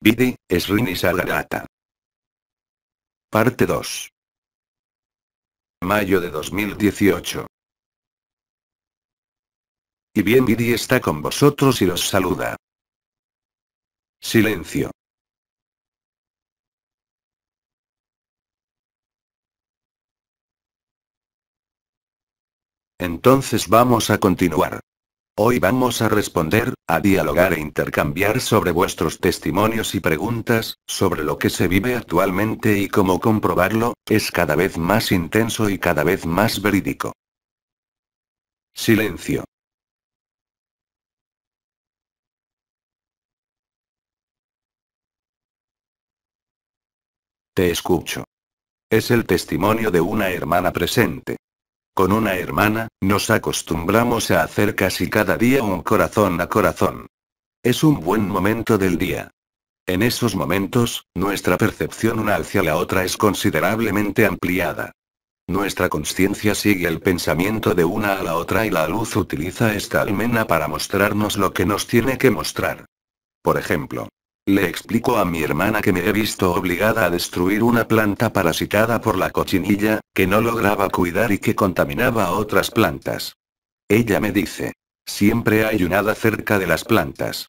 Vidi, Srini Sagarata. Parte 2. Mayo de 2018. Y bien Vidi está con vosotros y los saluda. Silencio. Entonces vamos a continuar. Hoy vamos a responder, a dialogar e intercambiar sobre vuestros testimonios y preguntas, sobre lo que se vive actualmente y cómo comprobarlo, es cada vez más intenso y cada vez más verídico. Silencio. Te escucho. Es el testimonio de una hermana presente. Con una hermana, nos acostumbramos a hacer casi cada día un corazón a corazón. Es un buen momento del día. En esos momentos, nuestra percepción una hacia la otra es considerablemente ampliada. Nuestra conciencia sigue el pensamiento de una a la otra y la luz utiliza esta almena para mostrarnos lo que nos tiene que mostrar. Por ejemplo, le explico a mi hermana que me he visto obligada a destruir una planta parasitada por la cochinilla, que no lograba cuidar y que contaminaba a otras plantas. Ella me dice. Siempre hay un hada cerca de las plantas.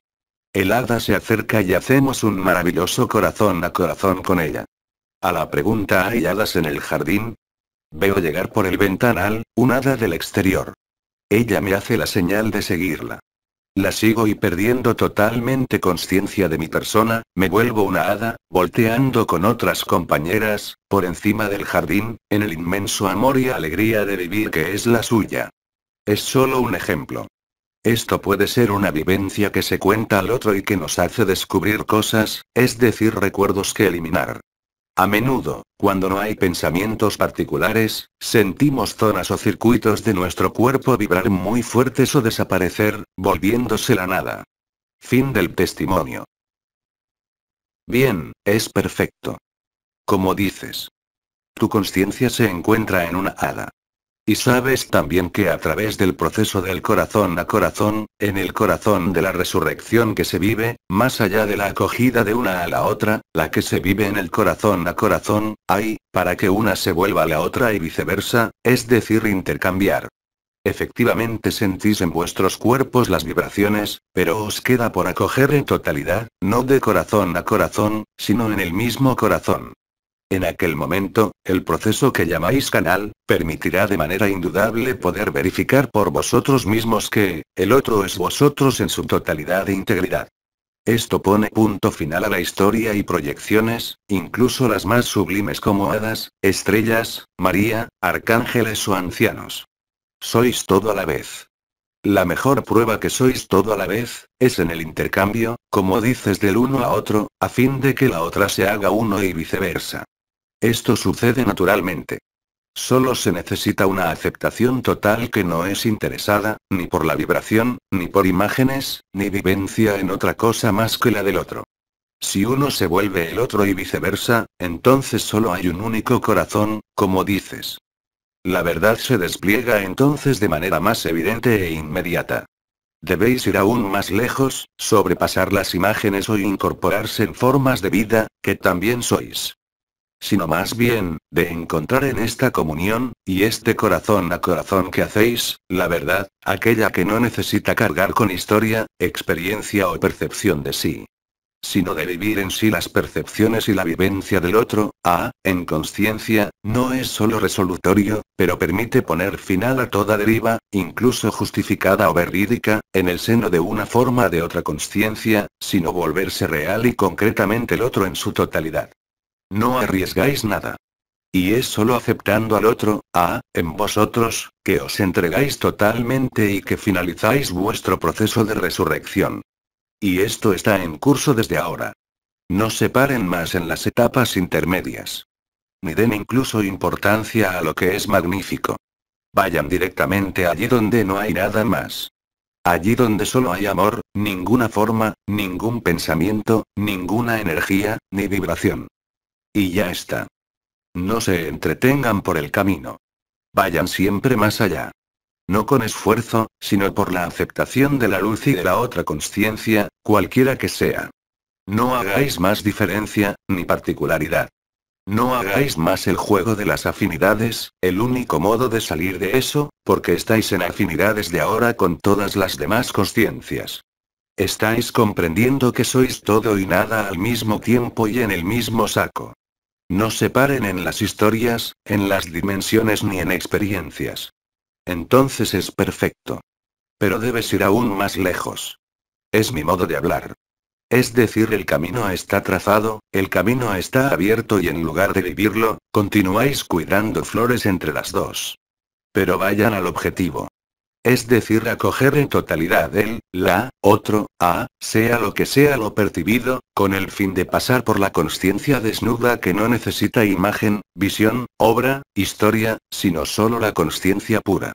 El hada se acerca y hacemos un maravilloso corazón a corazón con ella. A la pregunta ¿hay hadas en el jardín? Veo llegar por el ventanal, un hada del exterior. Ella me hace la señal de seguirla. La sigo y perdiendo totalmente conciencia de mi persona, me vuelvo una hada, volteando con otras compañeras, por encima del jardín, en el inmenso amor y alegría de vivir que es la suya. Es solo un ejemplo. Esto puede ser una vivencia que se cuenta al otro y que nos hace descubrir cosas, es decir, recuerdos que eliminar. A menudo, cuando no hay pensamientos particulares, sentimos zonas o circuitos de nuestro cuerpo vibrar muy fuertes o desaparecer, volviéndose la nada. Fin del testimonio. Bien, es perfecto. Como dices. Tu conciencia se encuentra en una hada. Y sabes también que a través del proceso del corazón a corazón, en el corazón de la resurrección que se vive, más allá de la acogida de una a la otra, la que se vive en el corazón a corazón, hay, para que una se vuelva a la otra y viceversa, es decir, intercambiar. Efectivamente sentís en vuestros cuerpos las vibraciones, pero os queda por acoger en totalidad, no de corazón a corazón, sino en el mismo corazón. En aquel momento, el proceso que llamáis canal, permitirá de manera indudable poder verificar por vosotros mismos que, el otro es vosotros en su totalidad e integridad. Esto pone punto final a la historia y proyecciones, incluso las más sublimes como hadas, estrellas, María, arcángeles o ancianos. Sois todo a la vez. La mejor prueba que sois todo a la vez, es en el intercambio, como dices del uno a otro, a fin de que la otra se haga uno y viceversa. Esto sucede naturalmente. Solo se necesita una aceptación total que no es interesada, ni por la vibración, ni por imágenes, ni vivencia en otra cosa más que la del otro. Si uno se vuelve el otro y viceversa, entonces solo hay un único corazón, como dices. La verdad se despliega entonces de manera más evidente e inmediata. Debéis ir aún más lejos, sobrepasar las imágenes o incorporarse en formas de vida, que también sois sino más bien, de encontrar en esta comunión, y este corazón a corazón que hacéis, la verdad, aquella que no necesita cargar con historia, experiencia o percepción de sí sino de vivir en sí las percepciones y la vivencia del otro, a, en conciencia, no es solo resolutorio, pero permite poner final a toda deriva, incluso justificada o verídica, en el seno de una forma de otra conciencia, sino volverse real y concretamente el otro en su totalidad. No arriesgáis nada. Y es solo aceptando al otro, a, en vosotros, que os entregáis totalmente y que finalizáis vuestro proceso de resurrección. Y esto está en curso desde ahora. No se paren más en las etapas intermedias. Ni den incluso importancia a lo que es magnífico. Vayan directamente allí donde no hay nada más. Allí donde solo hay amor, ninguna forma, ningún pensamiento, ninguna energía, ni vibración. Y ya está. No se entretengan por el camino. Vayan siempre más allá. No con esfuerzo, sino por la aceptación de la luz y de la otra conciencia, cualquiera que sea. No hagáis más diferencia, ni particularidad. No hagáis más el juego de las afinidades, el único modo de salir de eso, porque estáis en afinidades de ahora con todas las demás conciencias. Estáis comprendiendo que sois todo y nada al mismo tiempo y en el mismo saco. No se paren en las historias, en las dimensiones ni en experiencias. Entonces es perfecto. Pero debes ir aún más lejos. Es mi modo de hablar. Es decir, el camino está trazado, el camino está abierto y en lugar de vivirlo, continuáis cuidando flores entre las dos. Pero vayan al objetivo. Es decir, acoger en totalidad el, la, otro, a, sea lo que sea lo percibido, con el fin de pasar por la conciencia desnuda que no necesita imagen, visión, obra, historia, sino solo la conciencia pura.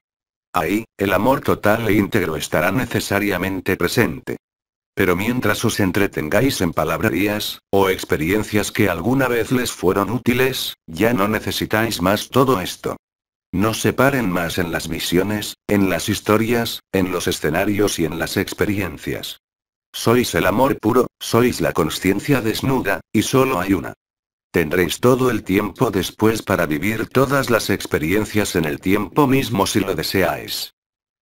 Ahí, el amor total e íntegro estará necesariamente presente. Pero mientras os entretengáis en palabrerías, o experiencias que alguna vez les fueron útiles, ya no necesitáis más todo esto. No se paren más en las misiones, en las historias, en los escenarios y en las experiencias. Sois el amor puro, sois la conciencia desnuda, y solo hay una. Tendréis todo el tiempo después para vivir todas las experiencias en el tiempo mismo si lo deseáis.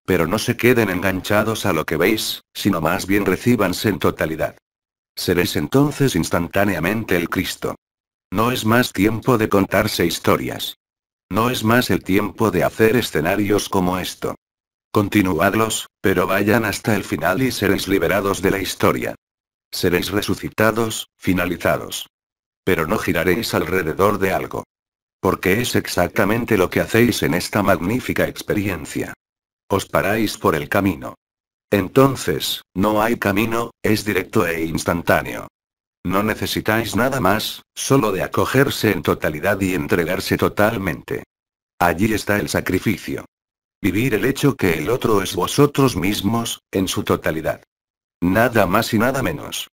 Pero no se queden enganchados a lo que veis, sino más bien recíbanse en totalidad. Seréis entonces instantáneamente el Cristo. No es más tiempo de contarse historias. No es más el tiempo de hacer escenarios como esto. Continuadlos, pero vayan hasta el final y seréis liberados de la historia. Seréis resucitados, finalizados. Pero no giraréis alrededor de algo. Porque es exactamente lo que hacéis en esta magnífica experiencia. Os paráis por el camino. Entonces, no hay camino, es directo e instantáneo. No necesitáis nada más, solo de acogerse en totalidad y entregarse totalmente. Allí está el sacrificio. Vivir el hecho que el otro es vosotros mismos, en su totalidad. Nada más y nada menos.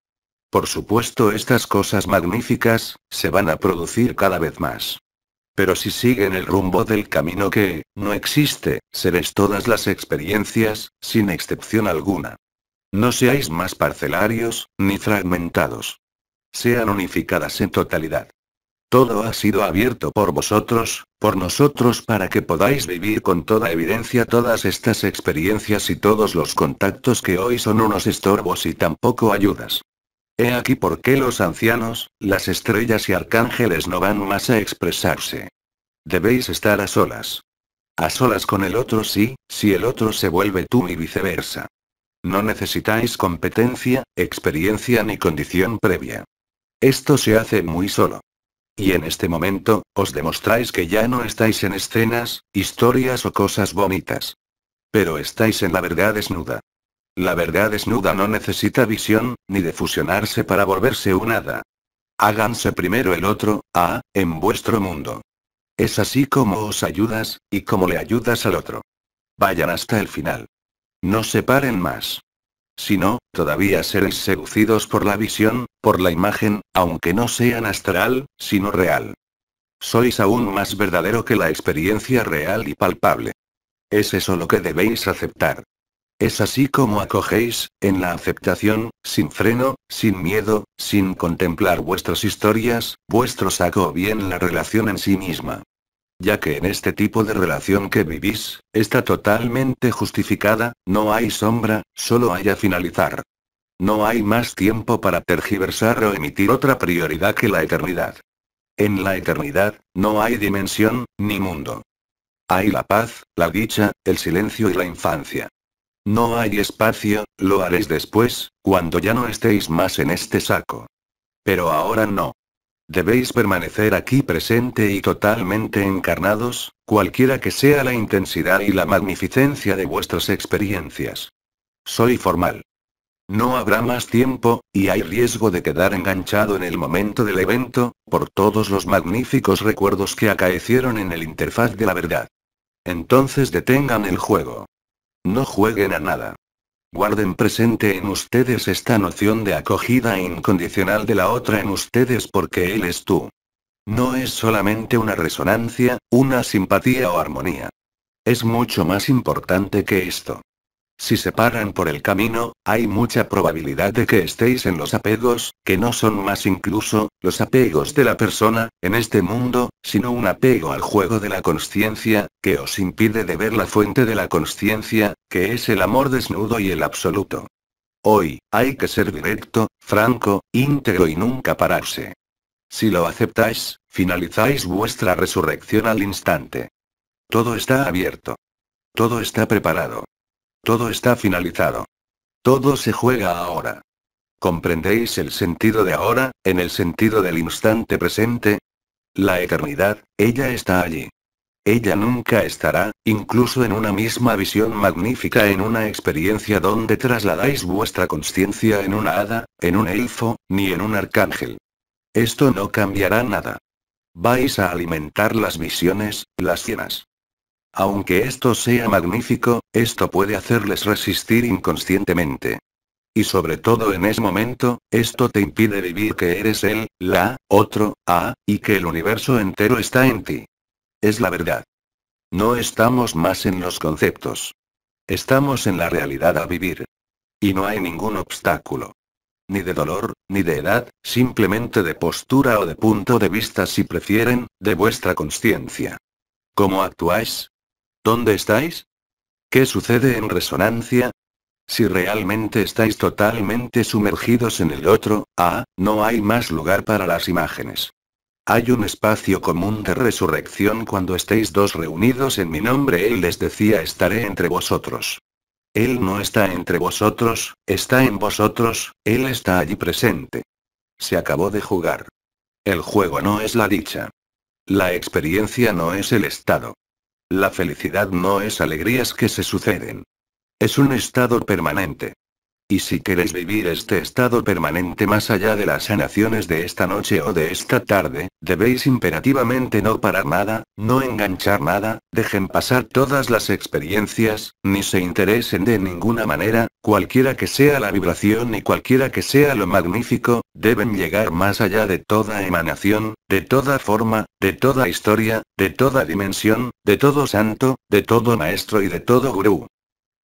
Por supuesto estas cosas magníficas, se van a producir cada vez más. Pero si siguen el rumbo del camino que, no existe, seréis todas las experiencias, sin excepción alguna. No seáis más parcelarios, ni fragmentados sean unificadas en totalidad. Todo ha sido abierto por vosotros, por nosotros para que podáis vivir con toda evidencia todas estas experiencias y todos los contactos que hoy son unos estorbos y tampoco ayudas. He aquí por qué los ancianos, las estrellas y arcángeles no van más a expresarse. Debéis estar a solas. A solas con el otro sí, si el otro se vuelve tú y viceversa. No necesitáis competencia, experiencia ni condición previa. Esto se hace muy solo. Y en este momento, os demostráis que ya no estáis en escenas, historias o cosas bonitas. Pero estáis en la verdad desnuda. La verdad desnuda no necesita visión, ni de fusionarse para volverse unada. Háganse primero el otro, ah, en vuestro mundo. Es así como os ayudas, y como le ayudas al otro. Vayan hasta el final. No se paren más. Si no, todavía seréis seducidos por la visión, por la imagen, aunque no sean astral, sino real. Sois aún más verdadero que la experiencia real y palpable. Es eso lo que debéis aceptar. Es así como acogéis, en la aceptación, sin freno, sin miedo, sin contemplar vuestras historias, vuestro saco o bien la relación en sí misma ya que en este tipo de relación que vivís, está totalmente justificada, no hay sombra, solo hay a finalizar. No hay más tiempo para tergiversar o emitir otra prioridad que la eternidad. En la eternidad, no hay dimensión, ni mundo. Hay la paz, la dicha, el silencio y la infancia. No hay espacio, lo haréis después, cuando ya no estéis más en este saco. Pero ahora no. Debéis permanecer aquí presente y totalmente encarnados, cualquiera que sea la intensidad y la magnificencia de vuestras experiencias. Soy formal. No habrá más tiempo, y hay riesgo de quedar enganchado en el momento del evento, por todos los magníficos recuerdos que acaecieron en el interfaz de la verdad. Entonces detengan el juego. No jueguen a nada. Guarden presente en ustedes esta noción de acogida incondicional de la otra en ustedes porque él es tú. No es solamente una resonancia, una simpatía o armonía. Es mucho más importante que esto. Si se paran por el camino, hay mucha probabilidad de que estéis en los apegos, que no son más incluso, los apegos de la persona, en este mundo, sino un apego al juego de la conciencia, que os impide de ver la fuente de la conciencia, que es el amor desnudo y el absoluto. Hoy, hay que ser directo, franco, íntegro y nunca pararse. Si lo aceptáis, finalizáis vuestra resurrección al instante. Todo está abierto. Todo está preparado. Todo está finalizado. Todo se juega ahora. ¿Comprendéis el sentido de ahora, en el sentido del instante presente? La eternidad, ella está allí. Ella nunca estará, incluso en una misma visión magnífica, en una experiencia donde trasladáis vuestra conciencia en una hada, en un elfo, ni en un arcángel. Esto no cambiará nada. Vais a alimentar las visiones, las cienas. Aunque esto sea magnífico, esto puede hacerles resistir inconscientemente. Y sobre todo en ese momento, esto te impide vivir que eres él, la, otro, a, y que el universo entero está en ti. Es la verdad. No estamos más en los conceptos. Estamos en la realidad a vivir. Y no hay ningún obstáculo. Ni de dolor, ni de edad, simplemente de postura o de punto de vista si prefieren, de vuestra conciencia. ¿Cómo actuáis? ¿Dónde estáis? ¿Qué sucede en resonancia? Si realmente estáis totalmente sumergidos en el otro, ah, no hay más lugar para las imágenes. Hay un espacio común de resurrección cuando estéis dos reunidos en mi nombre. Él les decía estaré entre vosotros. Él no está entre vosotros, está en vosotros, Él está allí presente. Se acabó de jugar. El juego no es la dicha. La experiencia no es el estado. La felicidad no es alegrías que se suceden. Es un estado permanente. Y si queréis vivir este estado permanente más allá de las sanaciones de esta noche o de esta tarde, debéis imperativamente no parar nada, no enganchar nada, dejen pasar todas las experiencias, ni se interesen de ninguna manera, cualquiera que sea la vibración y cualquiera que sea lo magnífico, deben llegar más allá de toda emanación, de toda forma, de toda historia, de toda dimensión, de todo santo, de todo maestro y de todo gurú.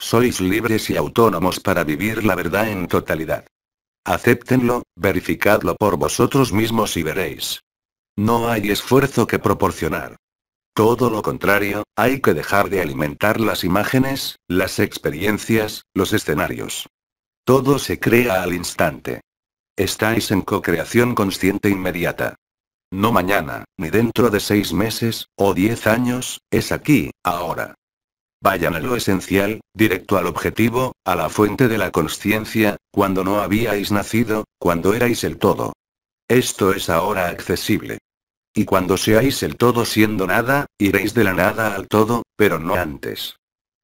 Sois libres y autónomos para vivir la verdad en totalidad. Acéptenlo, verificadlo por vosotros mismos y veréis. No hay esfuerzo que proporcionar. Todo lo contrario, hay que dejar de alimentar las imágenes, las experiencias, los escenarios. Todo se crea al instante. Estáis en co-creación consciente inmediata. No mañana, ni dentro de seis meses, o diez años, es aquí, ahora. Vayan a lo esencial, directo al objetivo, a la fuente de la conciencia, cuando no habíais nacido, cuando erais el todo. Esto es ahora accesible. Y cuando seáis el todo siendo nada, iréis de la nada al todo, pero no antes.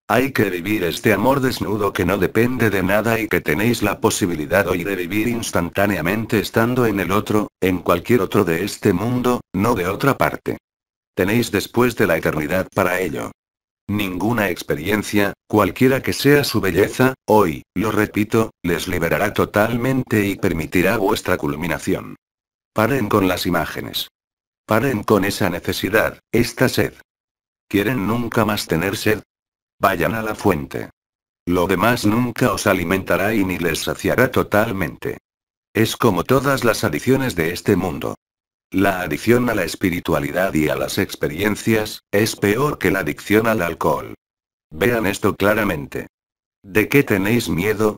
Hay que vivir este amor desnudo que no depende de nada y que tenéis la posibilidad hoy de vivir instantáneamente estando en el otro, en cualquier otro de este mundo, no de otra parte. Tenéis después de la eternidad para ello. Ninguna experiencia, cualquiera que sea su belleza, hoy, lo repito, les liberará totalmente y permitirá vuestra culminación. Paren con las imágenes. Paren con esa necesidad, esta sed. ¿Quieren nunca más tener sed? Vayan a la fuente. Lo demás nunca os alimentará y ni les saciará totalmente. Es como todas las adiciones de este mundo. La adicción a la espiritualidad y a las experiencias, es peor que la adicción al alcohol. Vean esto claramente. ¿De qué tenéis miedo?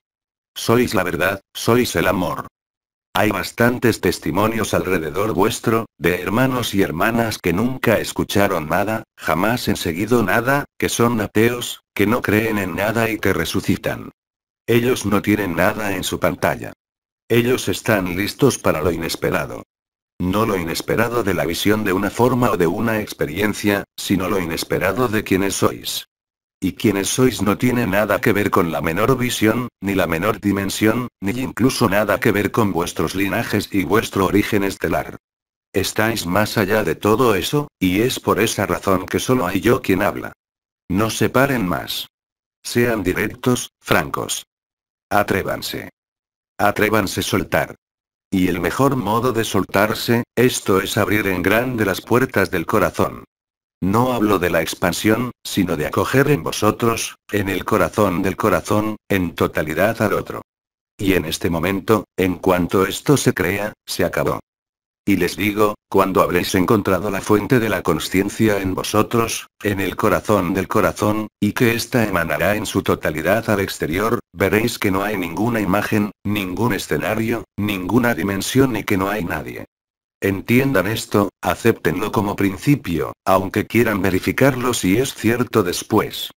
Sois la verdad, sois el amor. Hay bastantes testimonios alrededor vuestro, de hermanos y hermanas que nunca escucharon nada, jamás han seguido nada, que son ateos, que no creen en nada y que resucitan. Ellos no tienen nada en su pantalla. Ellos están listos para lo inesperado. No lo inesperado de la visión de una forma o de una experiencia, sino lo inesperado de quienes sois. Y quienes sois no tiene nada que ver con la menor visión, ni la menor dimensión, ni incluso nada que ver con vuestros linajes y vuestro origen estelar. Estáis más allá de todo eso, y es por esa razón que solo hay yo quien habla. No se paren más. Sean directos, francos. Atrévanse. Atrévanse soltar. Y el mejor modo de soltarse, esto es abrir en grande las puertas del corazón. No hablo de la expansión, sino de acoger en vosotros, en el corazón del corazón, en totalidad al otro. Y en este momento, en cuanto esto se crea, se acabó. Y les digo, cuando habréis encontrado la fuente de la conciencia en vosotros, en el corazón del corazón, y que ésta emanará en su totalidad al exterior, Veréis que no hay ninguna imagen, ningún escenario, ninguna dimensión y que no hay nadie. Entiendan esto, acéptenlo como principio, aunque quieran verificarlo si es cierto después.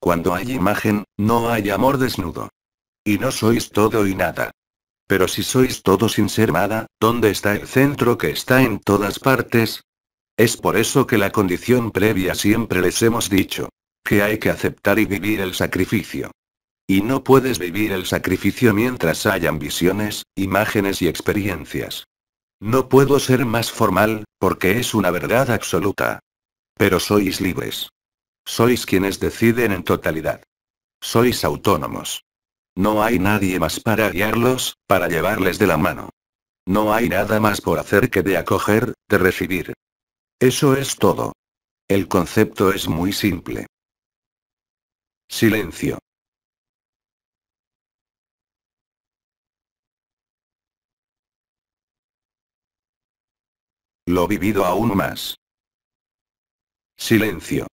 Cuando hay imagen, no hay amor desnudo. Y no sois todo y nada. Pero si sois todo sin ser nada, ¿dónde está el centro que está en todas partes? Es por eso que la condición previa siempre les hemos dicho. Que hay que aceptar y vivir el sacrificio. Y no puedes vivir el sacrificio mientras hayan visiones, imágenes y experiencias. No puedo ser más formal, porque es una verdad absoluta. Pero sois libres. Sois quienes deciden en totalidad. Sois autónomos. No hay nadie más para guiarlos, para llevarles de la mano. No hay nada más por hacer que de acoger, de recibir. Eso es todo. El concepto es muy simple. Silencio. Lo vivido aún más. Silencio.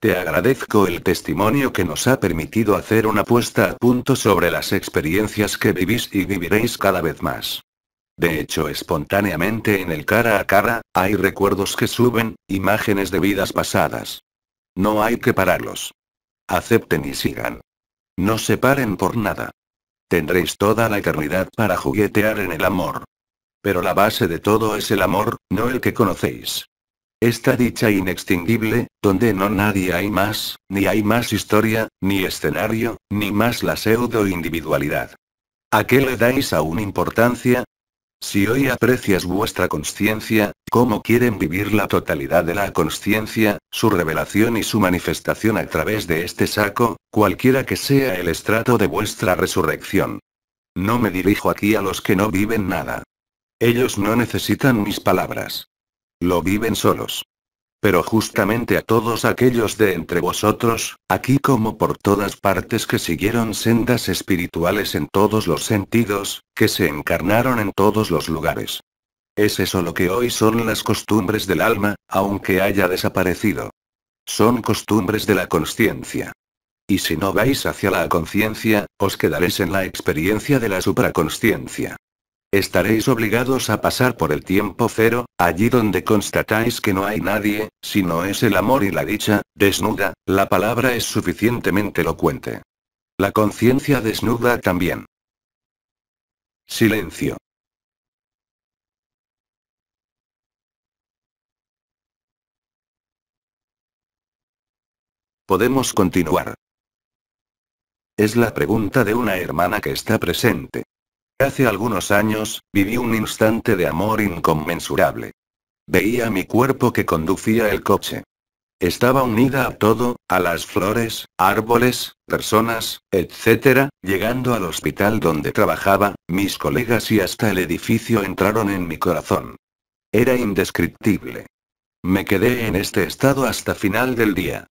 Te agradezco el testimonio que nos ha permitido hacer una puesta a punto sobre las experiencias que vivís y viviréis cada vez más. De hecho, espontáneamente en el cara a cara, hay recuerdos que suben, imágenes de vidas pasadas. No hay que pararlos. Acepten y sigan. No se paren por nada. Tendréis toda la eternidad para juguetear en el amor. Pero la base de todo es el amor, no el que conocéis. Esta dicha inextinguible, donde no nadie hay más, ni hay más historia, ni escenario, ni más la pseudo individualidad. ¿A qué le dais aún importancia? Si hoy aprecias vuestra conciencia, cómo quieren vivir la totalidad de la conciencia, su revelación y su manifestación a través de este saco, cualquiera que sea el estrato de vuestra resurrección. No me dirijo aquí a los que no viven nada. Ellos no necesitan mis palabras. Lo viven solos. Pero justamente a todos aquellos de entre vosotros, aquí como por todas partes que siguieron sendas espirituales en todos los sentidos, que se encarnaron en todos los lugares. Es eso lo que hoy son las costumbres del alma, aunque haya desaparecido. Son costumbres de la conciencia. Y si no vais hacia la conciencia, os quedaréis en la experiencia de la supraconsciencia estaréis obligados a pasar por el tiempo cero, allí donde constatáis que no hay nadie, sino es el amor y la dicha, desnuda, la palabra es suficientemente elocuente. La conciencia desnuda también. Silencio. Podemos continuar. Es la pregunta de una hermana que está presente. Hace algunos años, viví un instante de amor inconmensurable. Veía mi cuerpo que conducía el coche. Estaba unida a todo, a las flores, árboles, personas, etc., llegando al hospital donde trabajaba, mis colegas y hasta el edificio entraron en mi corazón. Era indescriptible. Me quedé en este estado hasta final del día.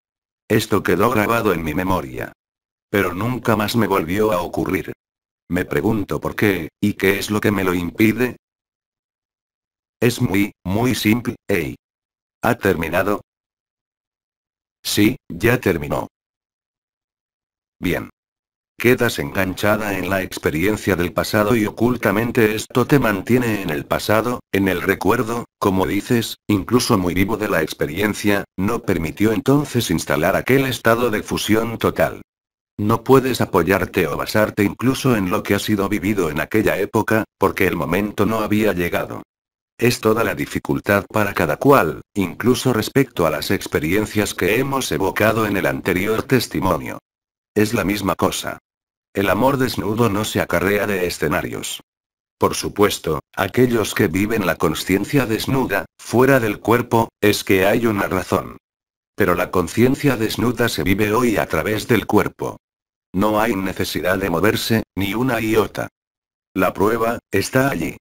Esto quedó grabado en mi memoria. Pero nunca más me volvió a ocurrir. Me pregunto por qué, y qué es lo que me lo impide. Es muy, muy simple, hey. ¿Ha terminado? Sí, ya terminó. Bien. Quedas enganchada en la experiencia del pasado y ocultamente esto te mantiene en el pasado, en el recuerdo, como dices, incluso muy vivo de la experiencia, no permitió entonces instalar aquel estado de fusión total. No puedes apoyarte o basarte incluso en lo que ha sido vivido en aquella época, porque el momento no había llegado. Es toda la dificultad para cada cual, incluso respecto a las experiencias que hemos evocado en el anterior testimonio. Es la misma cosa. El amor desnudo no se acarrea de escenarios. Por supuesto, aquellos que viven la conciencia desnuda, fuera del cuerpo, es que hay una razón. Pero la conciencia desnuda se vive hoy a través del cuerpo. No hay necesidad de moverse, ni una iota. La prueba, está allí.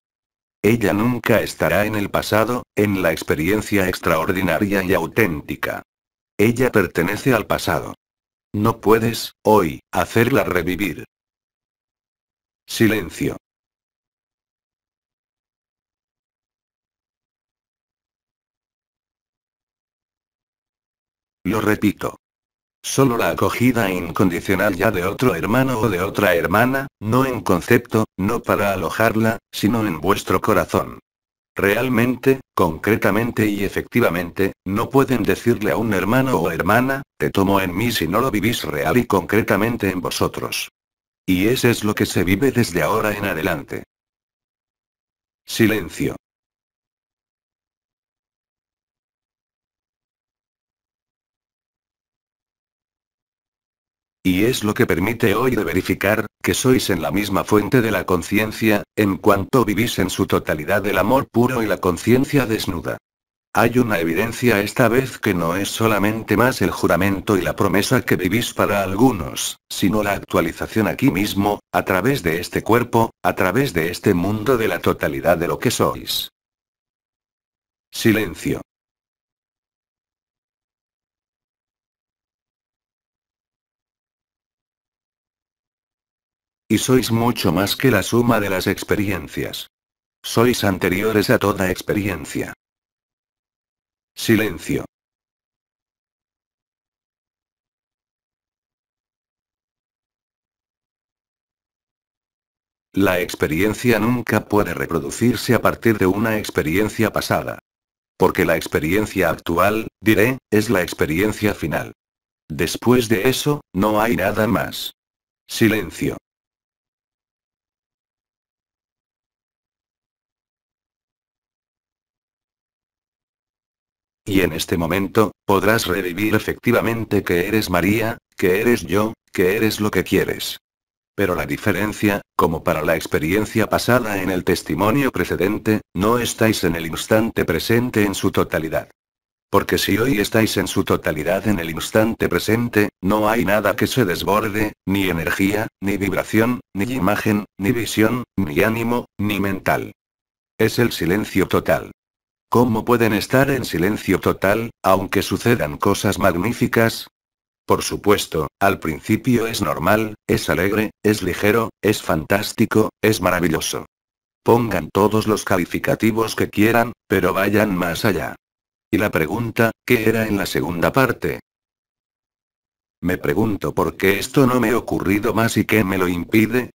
Ella nunca estará en el pasado, en la experiencia extraordinaria y auténtica. Ella pertenece al pasado. No puedes, hoy, hacerla revivir. Silencio. Lo repito. Solo la acogida incondicional ya de otro hermano o de otra hermana, no en concepto, no para alojarla, sino en vuestro corazón. Realmente, concretamente y efectivamente, no pueden decirle a un hermano o hermana, te tomo en mí si no lo vivís real y concretamente en vosotros. Y ese es lo que se vive desde ahora en adelante. Silencio. Y es lo que permite hoy de verificar, que sois en la misma fuente de la conciencia, en cuanto vivís en su totalidad el amor puro y la conciencia desnuda. Hay una evidencia esta vez que no es solamente más el juramento y la promesa que vivís para algunos, sino la actualización aquí mismo, a través de este cuerpo, a través de este mundo de la totalidad de lo que sois. Silencio. Y sois mucho más que la suma de las experiencias. Sois anteriores a toda experiencia. Silencio. La experiencia nunca puede reproducirse a partir de una experiencia pasada. Porque la experiencia actual, diré, es la experiencia final. Después de eso, no hay nada más. Silencio. Y en este momento, podrás revivir efectivamente que eres María, que eres yo, que eres lo que quieres. Pero la diferencia, como para la experiencia pasada en el testimonio precedente, no estáis en el instante presente en su totalidad. Porque si hoy estáis en su totalidad en el instante presente, no hay nada que se desborde, ni energía, ni vibración, ni imagen, ni visión, ni ánimo, ni mental. Es el silencio total. ¿Cómo pueden estar en silencio total, aunque sucedan cosas magníficas? Por supuesto, al principio es normal, es alegre, es ligero, es fantástico, es maravilloso. Pongan todos los calificativos que quieran, pero vayan más allá. Y la pregunta, ¿qué era en la segunda parte? Me pregunto por qué esto no me ha ocurrido más y qué me lo impide.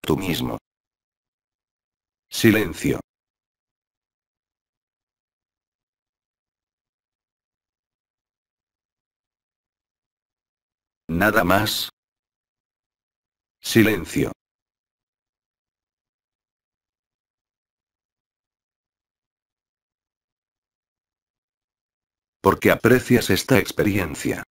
Tú mismo. Silencio. ¿Nada más? Silencio. Porque aprecias esta experiencia.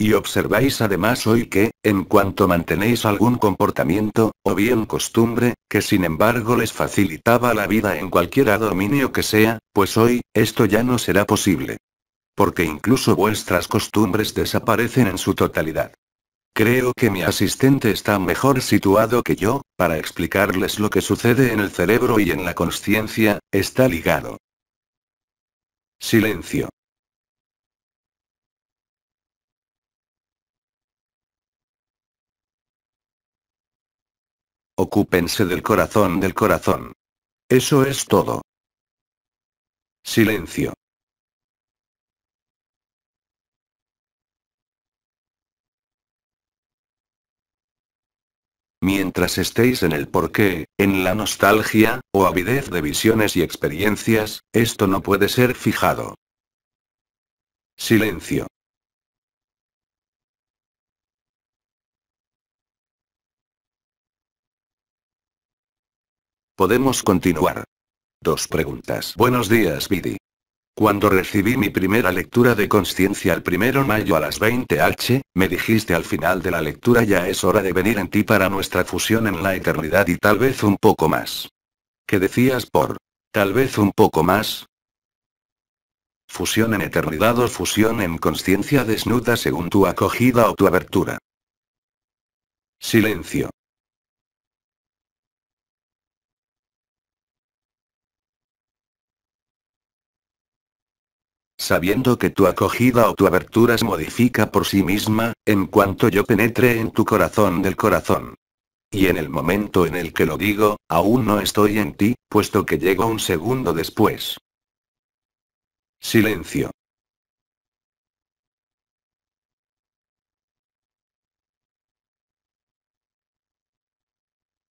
Y observáis además hoy que, en cuanto mantenéis algún comportamiento, o bien costumbre, que sin embargo les facilitaba la vida en cualquier dominio que sea, pues hoy, esto ya no será posible porque incluso vuestras costumbres desaparecen en su totalidad. Creo que mi asistente está mejor situado que yo, para explicarles lo que sucede en el cerebro y en la conciencia, está ligado. Silencio. Ocúpense del corazón del corazón. Eso es todo. Silencio. mientras estéis en el porqué, en la nostalgia, o avidez de visiones y experiencias, esto no puede ser fijado. Silencio. Podemos continuar. Dos preguntas. Buenos días, Bidi. Cuando recibí mi primera lectura de conciencia el 1 mayo a las 20h, me dijiste al final de la lectura ya es hora de venir en ti para nuestra fusión en la eternidad y tal vez un poco más. ¿Qué decías por tal vez un poco más? Fusión en eternidad o fusión en conciencia desnuda según tu acogida o tu abertura. Silencio. sabiendo que tu acogida o tu abertura se modifica por sí misma, en cuanto yo penetre en tu corazón del corazón. Y en el momento en el que lo digo, aún no estoy en ti, puesto que llego un segundo después. Silencio.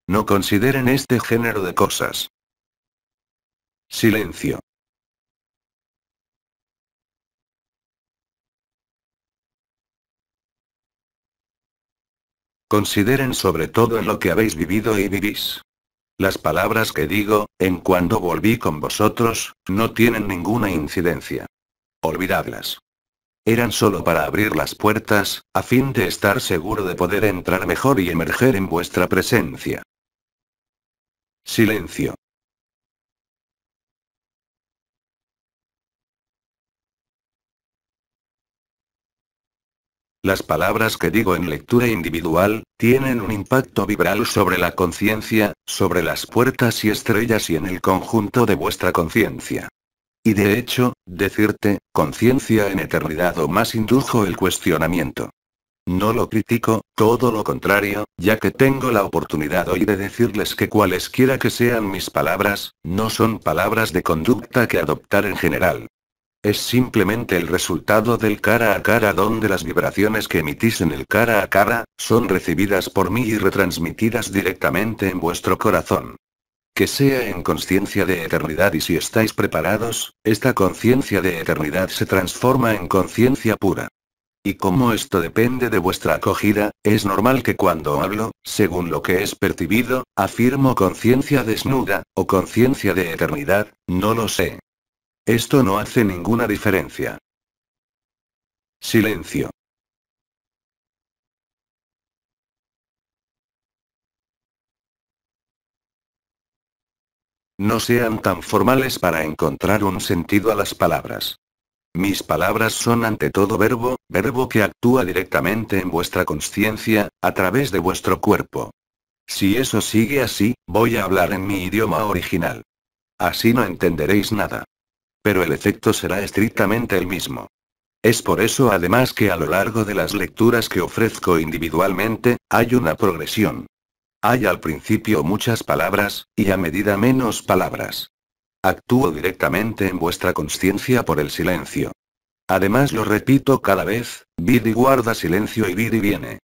No consideren este género de cosas. Silencio. Consideren sobre todo en lo que habéis vivido y vivís. Las palabras que digo, en cuando volví con vosotros, no tienen ninguna incidencia. Olvidadlas. Eran solo para abrir las puertas, a fin de estar seguro de poder entrar mejor y emerger en vuestra presencia. Silencio. Las palabras que digo en lectura individual, tienen un impacto vibral sobre la conciencia, sobre las puertas y estrellas y en el conjunto de vuestra conciencia. Y de hecho, decirte, conciencia en eternidad o más indujo el cuestionamiento. No lo critico, todo lo contrario, ya que tengo la oportunidad hoy de decirles que cualesquiera que sean mis palabras, no son palabras de conducta que adoptar en general, es simplemente el resultado del cara a cara donde las vibraciones que emitís en el cara a cara, son recibidas por mí y retransmitidas directamente en vuestro corazón. Que sea en conciencia de eternidad y si estáis preparados, esta conciencia de eternidad se transforma en conciencia pura. Y como esto depende de vuestra acogida, es normal que cuando hablo, según lo que es percibido, afirmo conciencia desnuda, o conciencia de eternidad, no lo sé. Esto no hace ninguna diferencia. Silencio. No sean tan formales para encontrar un sentido a las palabras. Mis palabras son ante todo verbo, verbo que actúa directamente en vuestra conciencia, a través de vuestro cuerpo. Si eso sigue así, voy a hablar en mi idioma original. Así no entenderéis nada pero el efecto será estrictamente el mismo. Es por eso además que a lo largo de las lecturas que ofrezco individualmente, hay una progresión. Hay al principio muchas palabras, y a medida menos palabras. Actúo directamente en vuestra conciencia por el silencio. Además lo repito cada vez, Vidi guarda silencio y Vidi viene.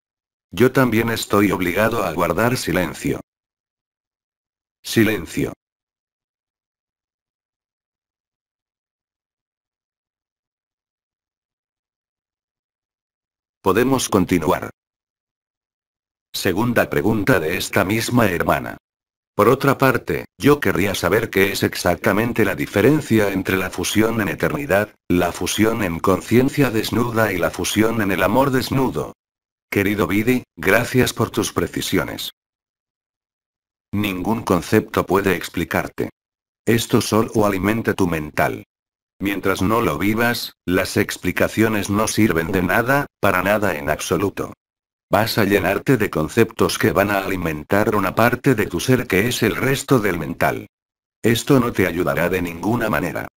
Yo también estoy obligado a guardar silencio. Silencio. Podemos continuar. Segunda pregunta de esta misma hermana. Por otra parte, yo querría saber qué es exactamente la diferencia entre la fusión en eternidad, la fusión en conciencia desnuda y la fusión en el amor desnudo. Querido Bidi, gracias por tus precisiones. Ningún concepto puede explicarte. Esto solo alimenta tu mental. Mientras no lo vivas, las explicaciones no sirven de nada, para nada en absoluto. Vas a llenarte de conceptos que van a alimentar una parte de tu ser que es el resto del mental. Esto no te ayudará de ninguna manera.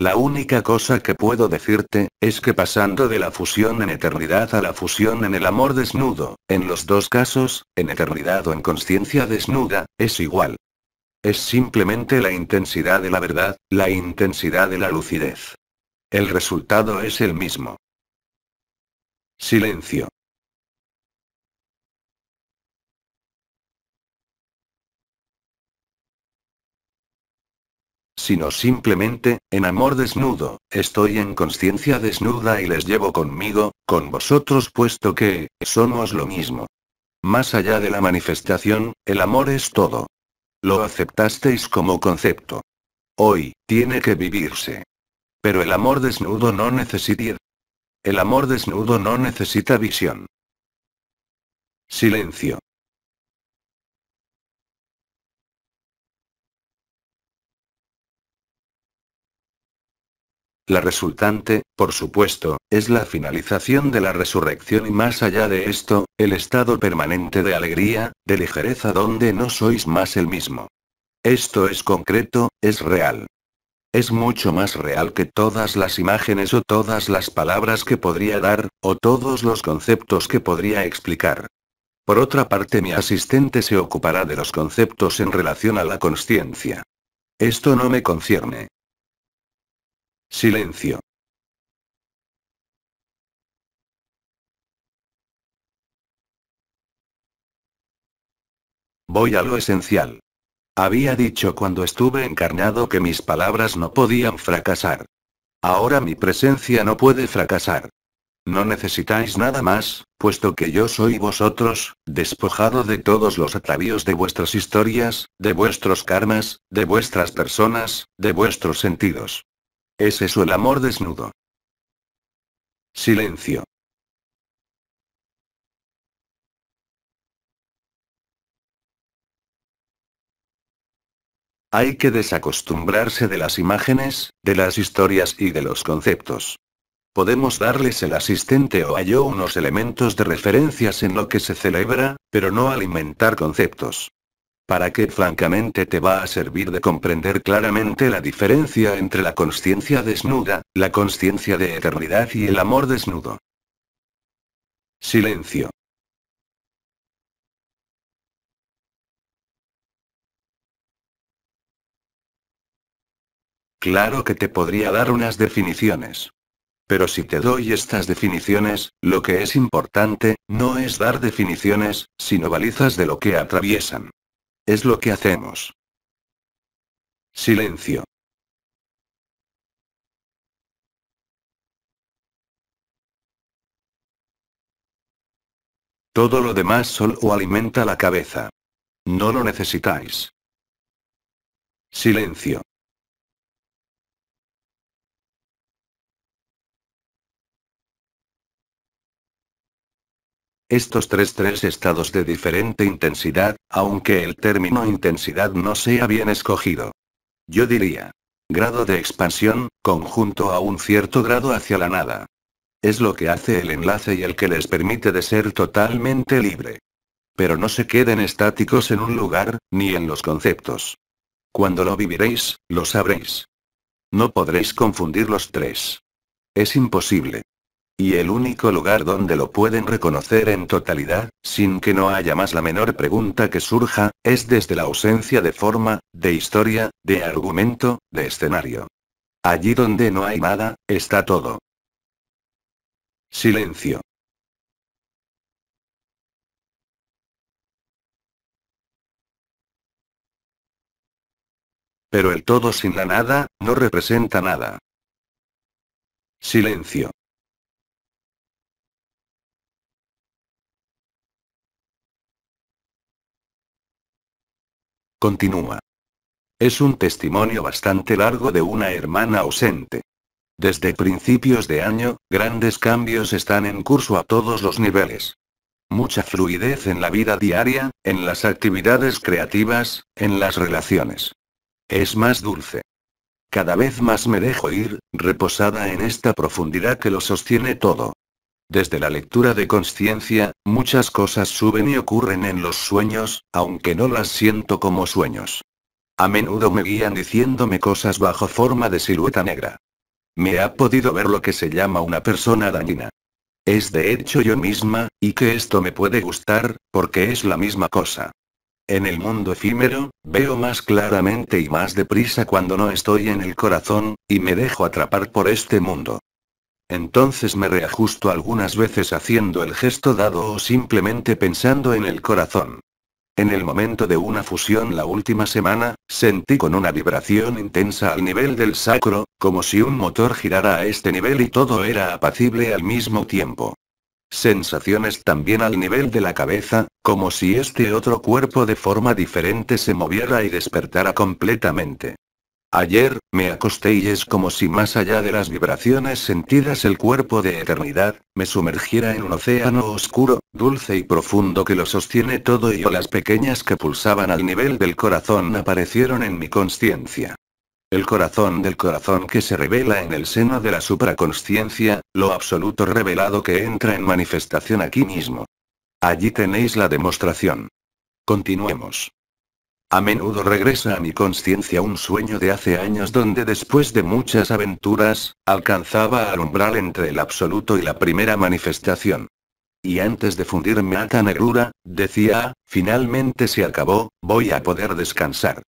La única cosa que puedo decirte, es que pasando de la fusión en eternidad a la fusión en el amor desnudo, en los dos casos, en eternidad o en conciencia desnuda, es igual. Es simplemente la intensidad de la verdad, la intensidad de la lucidez. El resultado es el mismo. Silencio. sino simplemente, en amor desnudo, estoy en conciencia desnuda y les llevo conmigo, con vosotros puesto que, somos lo mismo. Más allá de la manifestación, el amor es todo. Lo aceptasteis como concepto. Hoy, tiene que vivirse. Pero el amor desnudo no necesita El amor desnudo no necesita visión. Silencio. La resultante, por supuesto, es la finalización de la resurrección y más allá de esto, el estado permanente de alegría, de ligereza donde no sois más el mismo. Esto es concreto, es real. Es mucho más real que todas las imágenes o todas las palabras que podría dar, o todos los conceptos que podría explicar. Por otra parte, mi asistente se ocupará de los conceptos en relación a la conciencia. Esto no me concierne. Silencio. Voy a lo esencial. Había dicho cuando estuve encarnado que mis palabras no podían fracasar. Ahora mi presencia no puede fracasar. No necesitáis nada más, puesto que yo soy vosotros, despojado de todos los atavíos de vuestras historias, de vuestros karmas, de vuestras personas, de vuestros sentidos. Es el amor desnudo. Silencio. Hay que desacostumbrarse de las imágenes, de las historias y de los conceptos. Podemos darles el asistente o a yo unos elementos de referencias en lo que se celebra, pero no alimentar conceptos para qué francamente te va a servir de comprender claramente la diferencia entre la conciencia desnuda, la conciencia de eternidad y el amor desnudo. Silencio. Claro que te podría dar unas definiciones. Pero si te doy estas definiciones, lo que es importante, no es dar definiciones, sino balizas de lo que atraviesan. Es lo que hacemos. Silencio. Todo lo demás solo alimenta la cabeza. No lo necesitáis. Silencio. Estos tres tres estados de diferente intensidad, aunque el término intensidad no sea bien escogido. Yo diría. Grado de expansión, conjunto a un cierto grado hacia la nada. Es lo que hace el enlace y el que les permite de ser totalmente libre. Pero no se queden estáticos en un lugar, ni en los conceptos. Cuando lo viviréis, lo sabréis. No podréis confundir los tres. Es imposible. Y el único lugar donde lo pueden reconocer en totalidad, sin que no haya más la menor pregunta que surja, es desde la ausencia de forma, de historia, de argumento, de escenario. Allí donde no hay nada, está todo. Silencio. Pero el todo sin la nada, no representa nada. Silencio. Continúa. Es un testimonio bastante largo de una hermana ausente. Desde principios de año, grandes cambios están en curso a todos los niveles. Mucha fluidez en la vida diaria, en las actividades creativas, en las relaciones. Es más dulce. Cada vez más me dejo ir, reposada en esta profundidad que lo sostiene todo. Desde la lectura de conciencia, muchas cosas suben y ocurren en los sueños, aunque no las siento como sueños. A menudo me guían diciéndome cosas bajo forma de silueta negra. Me ha podido ver lo que se llama una persona dañina. Es de hecho yo misma, y que esto me puede gustar, porque es la misma cosa. En el mundo efímero, veo más claramente y más deprisa cuando no estoy en el corazón, y me dejo atrapar por este mundo. Entonces me reajusto algunas veces haciendo el gesto dado o simplemente pensando en el corazón. En el momento de una fusión la última semana, sentí con una vibración intensa al nivel del sacro, como si un motor girara a este nivel y todo era apacible al mismo tiempo. Sensaciones también al nivel de la cabeza, como si este otro cuerpo de forma diferente se moviera y despertara completamente. Ayer, me acosté y es como si más allá de las vibraciones sentidas el cuerpo de eternidad, me sumergiera en un océano oscuro, dulce y profundo que lo sostiene todo y las pequeñas que pulsaban al nivel del corazón aparecieron en mi conciencia. El corazón del corazón que se revela en el seno de la supraconsciencia, lo absoluto revelado que entra en manifestación aquí mismo. Allí tenéis la demostración. Continuemos. A menudo regresa a mi conciencia un sueño de hace años donde después de muchas aventuras, alcanzaba al umbral entre el absoluto y la primera manifestación. Y antes de fundirme a tan negrura, decía, finalmente se acabó, voy a poder descansar.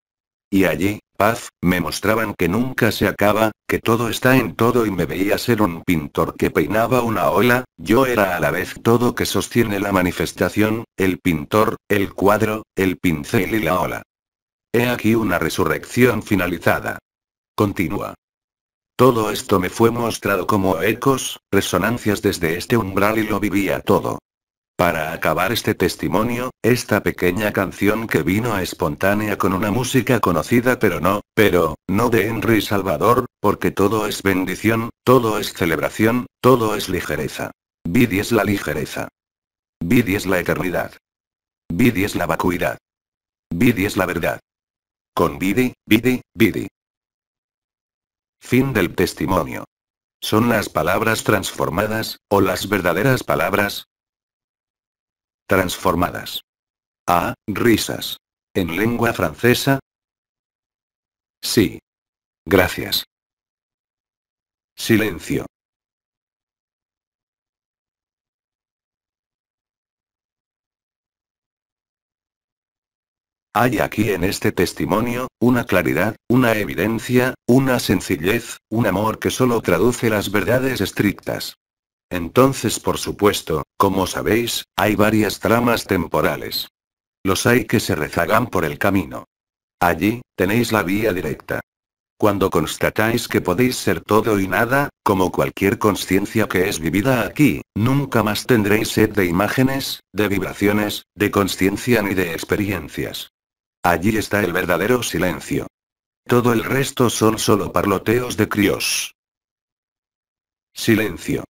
Y allí, paz, me mostraban que nunca se acaba, que todo está en todo y me veía ser un pintor que peinaba una ola, yo era a la vez todo que sostiene la manifestación, el pintor, el cuadro, el pincel y la ola. He aquí una resurrección finalizada. Continúa. Todo esto me fue mostrado como ecos, resonancias desde este umbral y lo vivía todo. Para acabar este testimonio, esta pequeña canción que vino espontánea con una música conocida pero no, pero, no de Henry Salvador, porque todo es bendición, todo es celebración, todo es ligereza. Vid es la ligereza. Vid es la eternidad. Vid es la vacuidad. Vid es la verdad. Con vidi, vidi, vidi. Fin del testimonio. ¿Son las palabras transformadas, o las verdaderas palabras? Transformadas. Ah, risas. ¿En lengua francesa? Sí. Gracias. Silencio. Hay aquí en este testimonio, una claridad, una evidencia, una sencillez, un amor que solo traduce las verdades estrictas. Entonces, por supuesto, como sabéis, hay varias tramas temporales. Los hay que se rezagan por el camino. Allí, tenéis la vía directa. Cuando constatáis que podéis ser todo y nada, como cualquier conciencia que es vivida aquí, nunca más tendréis sed de imágenes, de vibraciones, de conciencia ni de experiencias. Allí está el verdadero silencio. Todo el resto son solo parloteos de crios. Silencio.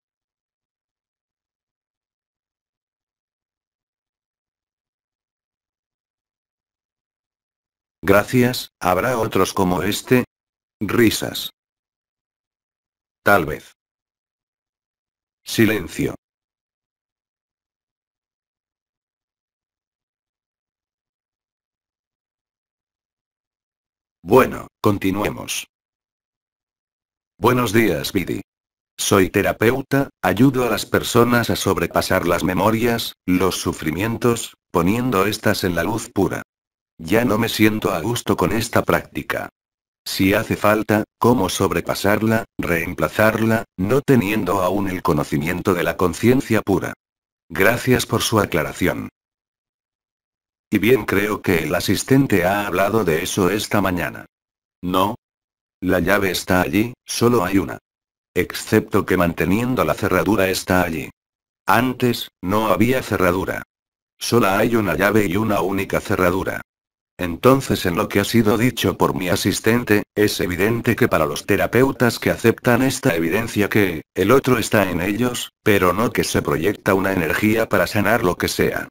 Gracias, ¿habrá otros como este? Risas. Tal vez. Silencio. Bueno, continuemos. Buenos días, Bidi. Soy terapeuta, ayudo a las personas a sobrepasar las memorias, los sufrimientos, poniendo estas en la luz pura. Ya no me siento a gusto con esta práctica. Si hace falta, ¿cómo sobrepasarla, reemplazarla, no teniendo aún el conocimiento de la conciencia pura? Gracias por su aclaración. Y bien creo que el asistente ha hablado de eso esta mañana. ¿No? La llave está allí, solo hay una. Excepto que manteniendo la cerradura está allí. Antes, no había cerradura. Solo hay una llave y una única cerradura. Entonces en lo que ha sido dicho por mi asistente, es evidente que para los terapeutas que aceptan esta evidencia que, el otro está en ellos, pero no que se proyecta una energía para sanar lo que sea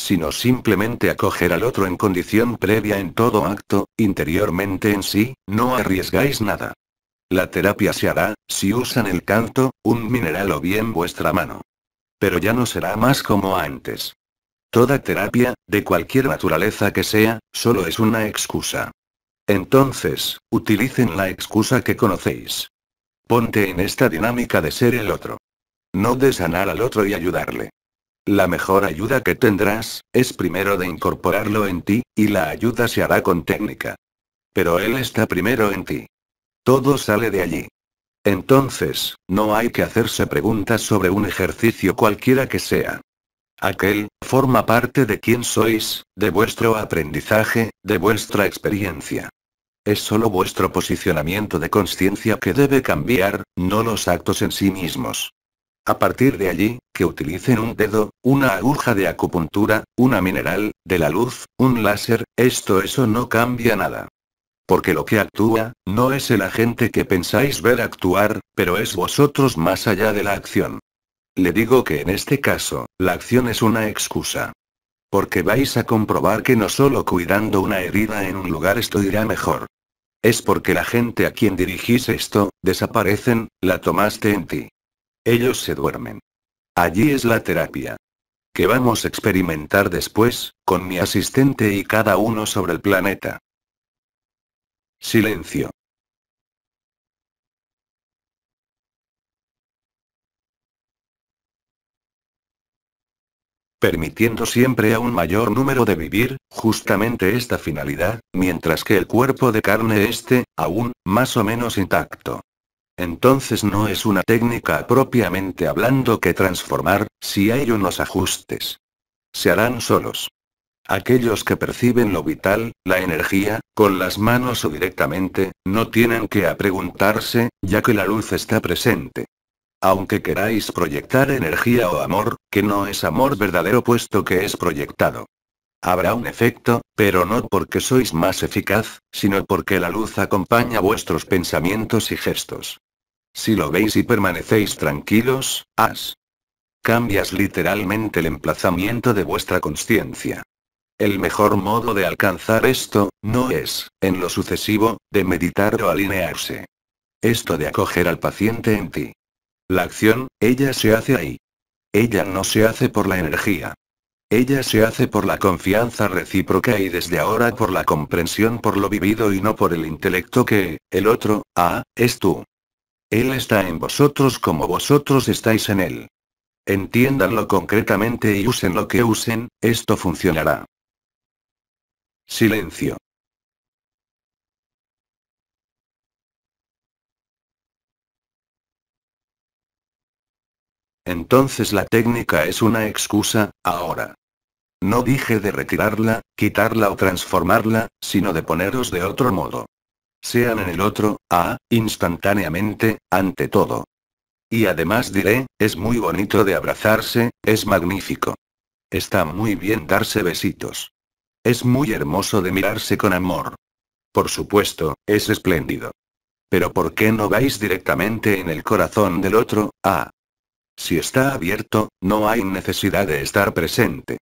sino simplemente acoger al otro en condición previa en todo acto, interiormente en sí, no arriesgáis nada. La terapia se hará, si usan el canto, un mineral o bien vuestra mano. Pero ya no será más como antes. Toda terapia, de cualquier naturaleza que sea, solo es una excusa. Entonces, utilicen la excusa que conocéis. Ponte en esta dinámica de ser el otro. No de sanar al otro y ayudarle. La mejor ayuda que tendrás, es primero de incorporarlo en ti, y la ayuda se hará con técnica. Pero él está primero en ti. Todo sale de allí. Entonces, no hay que hacerse preguntas sobre un ejercicio cualquiera que sea. Aquel, forma parte de quién sois, de vuestro aprendizaje, de vuestra experiencia. Es solo vuestro posicionamiento de conciencia que debe cambiar, no los actos en sí mismos. A partir de allí, que utilicen un dedo, una aguja de acupuntura, una mineral, de la luz, un láser, esto eso no cambia nada. Porque lo que actúa, no es el agente que pensáis ver actuar, pero es vosotros más allá de la acción. Le digo que en este caso, la acción es una excusa. Porque vais a comprobar que no solo cuidando una herida en un lugar esto irá mejor. Es porque la gente a quien dirigís esto, desaparecen, la tomaste en ti. Ellos se duermen. Allí es la terapia. Que vamos a experimentar después, con mi asistente y cada uno sobre el planeta. Silencio. permitiendo siempre a un mayor número de vivir, justamente esta finalidad, mientras que el cuerpo de carne esté, aún, más o menos intacto. Entonces no es una técnica propiamente hablando que transformar, si hay unos ajustes. Se harán solos. Aquellos que perciben lo vital, la energía, con las manos o directamente, no tienen que preguntarse, ya que la luz está presente. Aunque queráis proyectar energía o amor, que no es amor verdadero puesto que es proyectado. Habrá un efecto, pero no porque sois más eficaz, sino porque la luz acompaña vuestros pensamientos y gestos. Si lo veis y permanecéis tranquilos, as. Cambias literalmente el emplazamiento de vuestra conciencia. El mejor modo de alcanzar esto, no es, en lo sucesivo, de meditar o alinearse. Esto de acoger al paciente en ti. La acción, ella se hace ahí. Ella no se hace por la energía. Ella se hace por la confianza recíproca y desde ahora por la comprensión por lo vivido y no por el intelecto que, el otro, ah, es tú. Él está en vosotros como vosotros estáis en Él. Entiéndanlo concretamente y usen lo que usen, esto funcionará. Silencio. Entonces la técnica es una excusa, ahora. No dije de retirarla, quitarla o transformarla, sino de poneros de otro modo sean en el otro, ah, instantáneamente, ante todo. Y además diré, es muy bonito de abrazarse, es magnífico. Está muy bien darse besitos. Es muy hermoso de mirarse con amor. Por supuesto, es espléndido. Pero ¿por qué no vais directamente en el corazón del otro? Ah. Si está abierto, no hay necesidad de estar presente.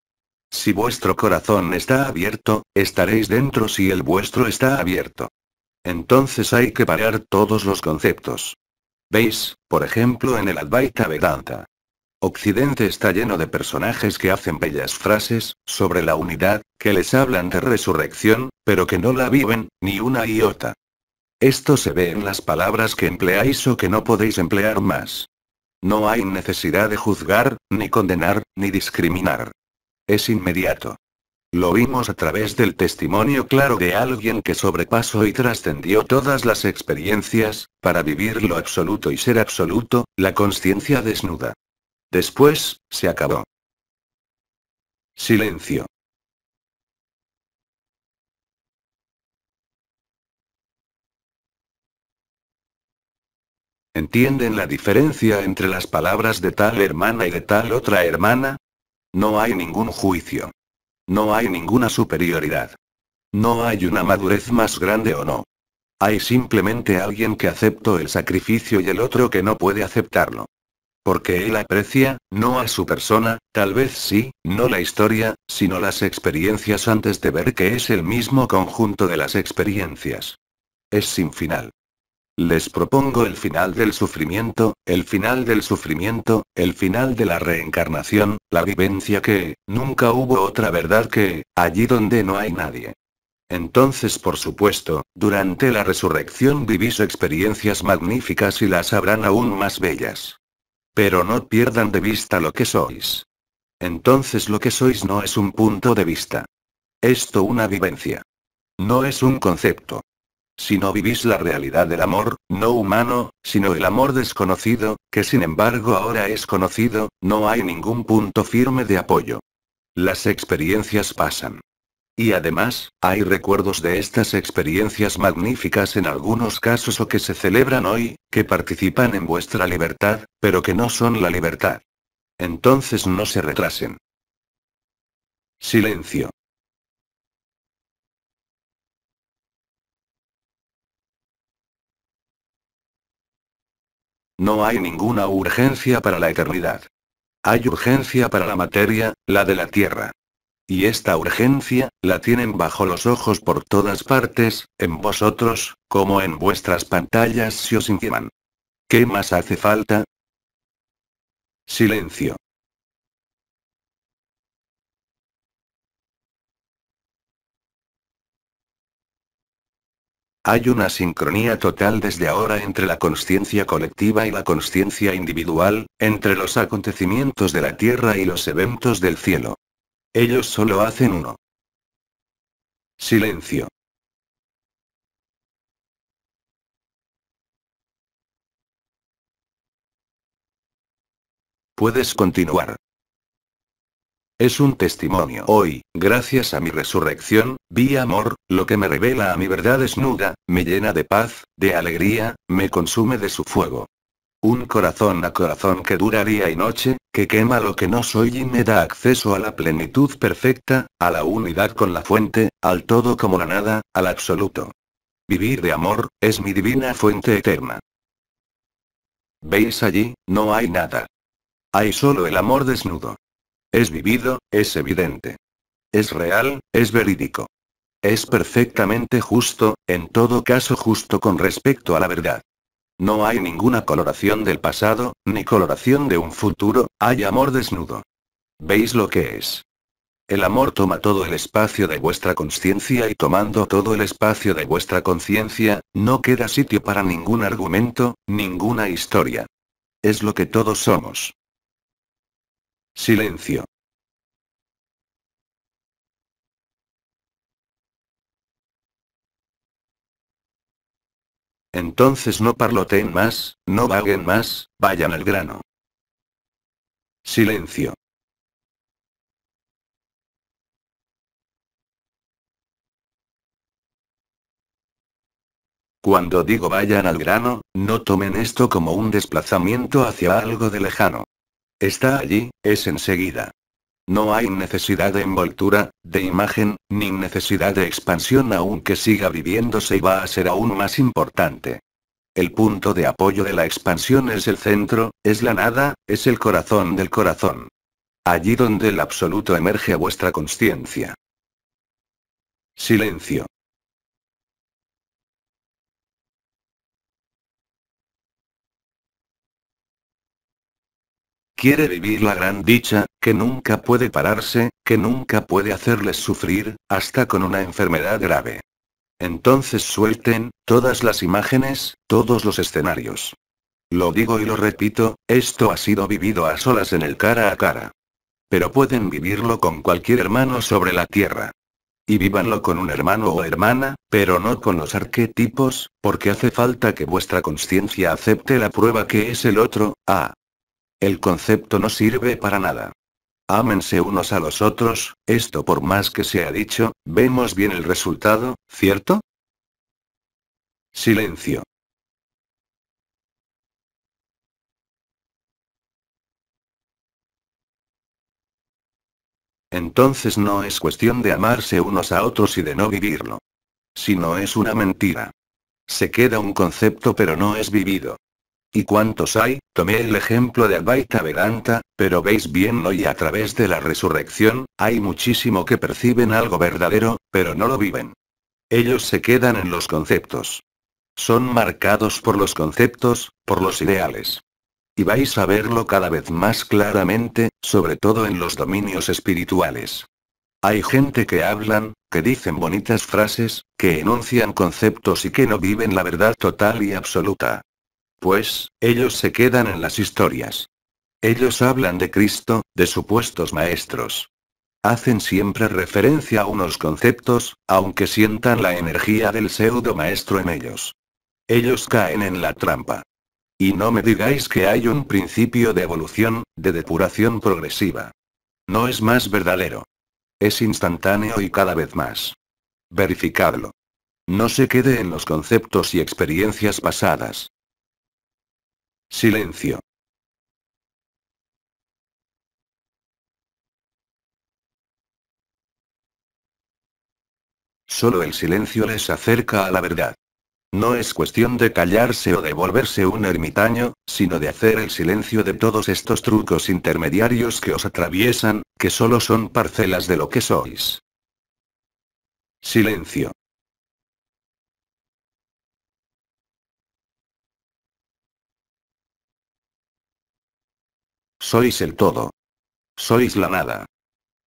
Si vuestro corazón está abierto, estaréis dentro si el vuestro está abierto. Entonces hay que parar todos los conceptos. Veis, por ejemplo en el Advaita Vedanta. Occidente está lleno de personajes que hacen bellas frases, sobre la unidad, que les hablan de resurrección, pero que no la viven, ni una iota. Esto se ve en las palabras que empleáis o que no podéis emplear más. No hay necesidad de juzgar, ni condenar, ni discriminar. Es inmediato. Lo vimos a través del testimonio claro de alguien que sobrepasó y trascendió todas las experiencias, para vivir lo absoluto y ser absoluto, la conciencia desnuda. Después, se acabó. Silencio. ¿Entienden la diferencia entre las palabras de tal hermana y de tal otra hermana? No hay ningún juicio. No hay ninguna superioridad. No hay una madurez más grande o no. Hay simplemente alguien que aceptó el sacrificio y el otro que no puede aceptarlo. Porque él aprecia, no a su persona, tal vez sí, no la historia, sino las experiencias antes de ver que es el mismo conjunto de las experiencias. Es sin final. Les propongo el final del sufrimiento, el final del sufrimiento, el final de la reencarnación, la vivencia que, nunca hubo otra verdad que, allí donde no hay nadie. Entonces, por supuesto, durante la resurrección vivís experiencias magníficas y las habrán aún más bellas. Pero no pierdan de vista lo que sois. Entonces lo que sois no es un punto de vista. Esto una vivencia. No es un concepto si no vivís la realidad del amor, no humano, sino el amor desconocido, que sin embargo ahora es conocido, no hay ningún punto firme de apoyo. Las experiencias pasan. Y además, hay recuerdos de estas experiencias magníficas en algunos casos o que se celebran hoy, que participan en vuestra libertad, pero que no son la libertad. Entonces no se retrasen. Silencio. No hay ninguna urgencia para la eternidad. Hay urgencia para la materia, la de la tierra. Y esta urgencia, la tienen bajo los ojos por todas partes, en vosotros, como en vuestras pantallas si os inquieman. ¿Qué más hace falta? Silencio. Hay una sincronía total desde ahora entre la conciencia colectiva y la conciencia individual, entre los acontecimientos de la tierra y los eventos del cielo. Ellos solo hacen uno. Silencio. Puedes continuar. Es un testimonio. Hoy, gracias a mi resurrección, vi amor, lo que me revela a mi verdad desnuda, me llena de paz, de alegría, me consume de su fuego. Un corazón a corazón que dura día y noche, que quema lo que no soy y me da acceso a la plenitud perfecta, a la unidad con la fuente, al todo como la nada, al absoluto. Vivir de amor, es mi divina fuente eterna. ¿Veis allí? No hay nada. Hay solo el amor desnudo. Es vivido, es evidente. Es real, es verídico. Es perfectamente justo, en todo caso justo con respecto a la verdad. No hay ninguna coloración del pasado, ni coloración de un futuro, hay amor desnudo. ¿Veis lo que es? El amor toma todo el espacio de vuestra conciencia y tomando todo el espacio de vuestra conciencia, no queda sitio para ningún argumento, ninguna historia. Es lo que todos somos. Silencio. Entonces no parloteen más, no vaguen más, vayan al grano. Silencio. Cuando digo vayan al grano, no tomen esto como un desplazamiento hacia algo de lejano. Está allí, es enseguida. No hay necesidad de envoltura, de imagen, ni necesidad de expansión aunque siga viviéndose y va a ser aún más importante. El punto de apoyo de la expansión es el centro, es la nada, es el corazón del corazón. Allí donde el absoluto emerge a vuestra conciencia. Silencio. Quiere vivir la gran dicha, que nunca puede pararse, que nunca puede hacerles sufrir, hasta con una enfermedad grave. Entonces suelten, todas las imágenes, todos los escenarios. Lo digo y lo repito, esto ha sido vivido a solas en el cara a cara. Pero pueden vivirlo con cualquier hermano sobre la tierra. Y vívanlo con un hermano o hermana, pero no con los arquetipos, porque hace falta que vuestra conciencia acepte la prueba que es el otro, a. Ah. El concepto no sirve para nada. Ámense unos a los otros, esto por más que se ha dicho, vemos bien el resultado, ¿cierto? Silencio. Entonces no es cuestión de amarse unos a otros y de no vivirlo. Si no es una mentira. Se queda un concepto pero no es vivido. ¿Y cuántos hay? Tomé el ejemplo de Advaita Vedanta, pero veis bien hoy a través de la resurrección, hay muchísimo que perciben algo verdadero, pero no lo viven. Ellos se quedan en los conceptos. Son marcados por los conceptos, por los ideales. Y vais a verlo cada vez más claramente, sobre todo en los dominios espirituales. Hay gente que hablan, que dicen bonitas frases, que enuncian conceptos y que no viven la verdad total y absoluta. Pues, ellos se quedan en las historias. Ellos hablan de Cristo, de supuestos maestros. Hacen siempre referencia a unos conceptos, aunque sientan la energía del pseudo maestro en ellos. Ellos caen en la trampa. Y no me digáis que hay un principio de evolución, de depuración progresiva. No es más verdadero. Es instantáneo y cada vez más. Verificadlo. No se quede en los conceptos y experiencias pasadas. Silencio. Solo el silencio les acerca a la verdad. No es cuestión de callarse o de volverse un ermitaño, sino de hacer el silencio de todos estos trucos intermediarios que os atraviesan, que solo son parcelas de lo que sois. Silencio. Sois el todo. Sois la nada.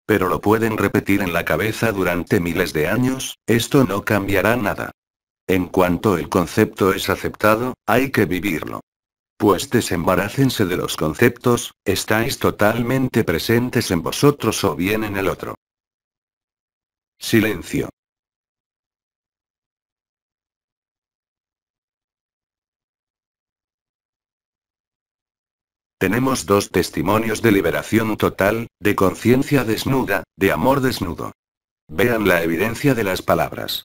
Pero lo pueden repetir en la cabeza durante miles de años, esto no cambiará nada. En cuanto el concepto es aceptado, hay que vivirlo. Pues desembarácense de los conceptos, estáis totalmente presentes en vosotros o bien en el otro. Silencio. Tenemos dos testimonios de liberación total, de conciencia desnuda, de amor desnudo. Vean la evidencia de las palabras.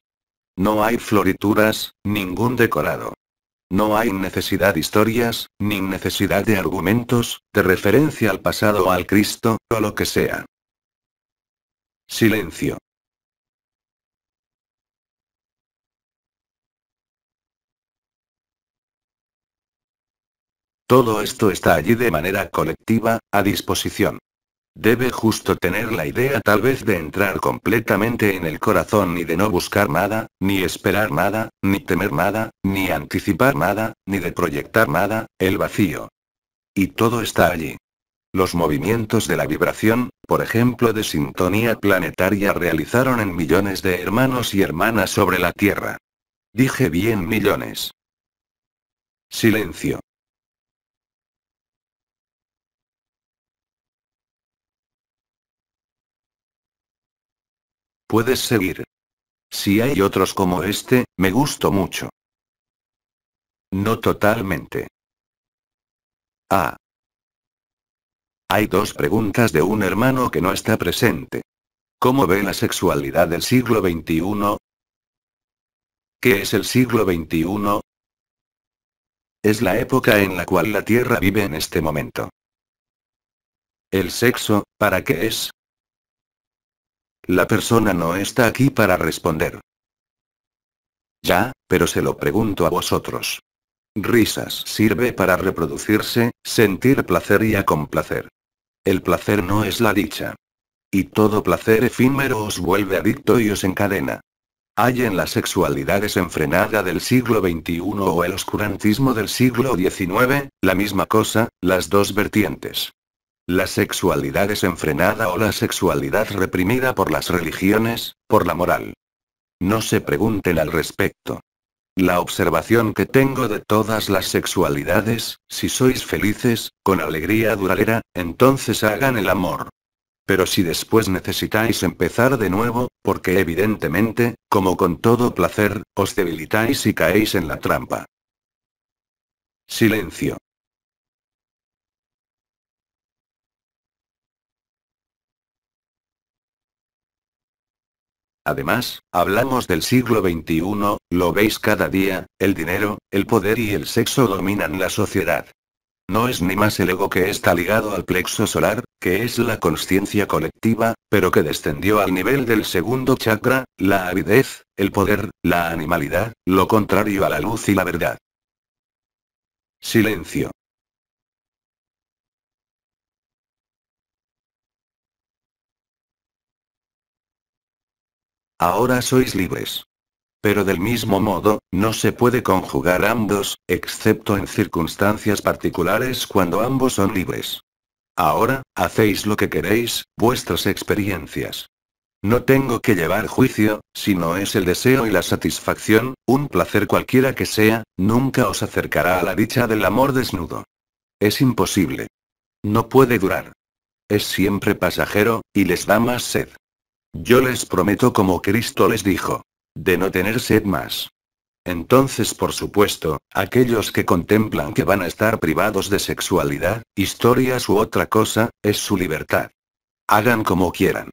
No hay florituras, ningún decorado. No hay necesidad de historias, ni necesidad de argumentos, de referencia al pasado o al Cristo, o lo que sea. Silencio. Todo esto está allí de manera colectiva, a disposición. Debe justo tener la idea tal vez de entrar completamente en el corazón y de no buscar nada, ni esperar nada, ni temer nada, ni anticipar nada, ni de proyectar nada, el vacío. Y todo está allí. Los movimientos de la vibración, por ejemplo de sintonía planetaria realizaron en millones de hermanos y hermanas sobre la Tierra. Dije bien millones. Silencio. puedes seguir. Si hay otros como este, me gustó mucho. No totalmente. Ah. Hay dos preguntas de un hermano que no está presente. ¿Cómo ve la sexualidad del siglo XXI? ¿Qué es el siglo XXI? Es la época en la cual la Tierra vive en este momento. El sexo, ¿para qué es? La persona no está aquí para responder. Ya, pero se lo pregunto a vosotros. Risas sirve para reproducirse, sentir placer y complacer. El placer no es la dicha. Y todo placer efímero os vuelve adicto y os encadena. Hay en la sexualidad desenfrenada del siglo XXI o el oscurantismo del siglo XIX, la misma cosa, las dos vertientes. La sexualidad es enfrenada o la sexualidad reprimida por las religiones, por la moral. No se pregunten al respecto. La observación que tengo de todas las sexualidades, si sois felices, con alegría duradera, entonces hagan el amor. Pero si después necesitáis empezar de nuevo, porque evidentemente, como con todo placer, os debilitáis y caéis en la trampa. Silencio. Además, hablamos del siglo XXI, lo veis cada día, el dinero, el poder y el sexo dominan la sociedad. No es ni más el ego que está ligado al plexo solar, que es la conciencia colectiva, pero que descendió al nivel del segundo chakra, la avidez, el poder, la animalidad, lo contrario a la luz y la verdad. Silencio. ahora sois libres. Pero del mismo modo, no se puede conjugar ambos, excepto en circunstancias particulares cuando ambos son libres. Ahora, hacéis lo que queréis, vuestras experiencias. No tengo que llevar juicio, sino es el deseo y la satisfacción, un placer cualquiera que sea, nunca os acercará a la dicha del amor desnudo. Es imposible. No puede durar. Es siempre pasajero, y les da más sed. Yo les prometo como Cristo les dijo. De no tener sed más. Entonces, por supuesto, aquellos que contemplan que van a estar privados de sexualidad, historias u otra cosa, es su libertad. Hagan como quieran.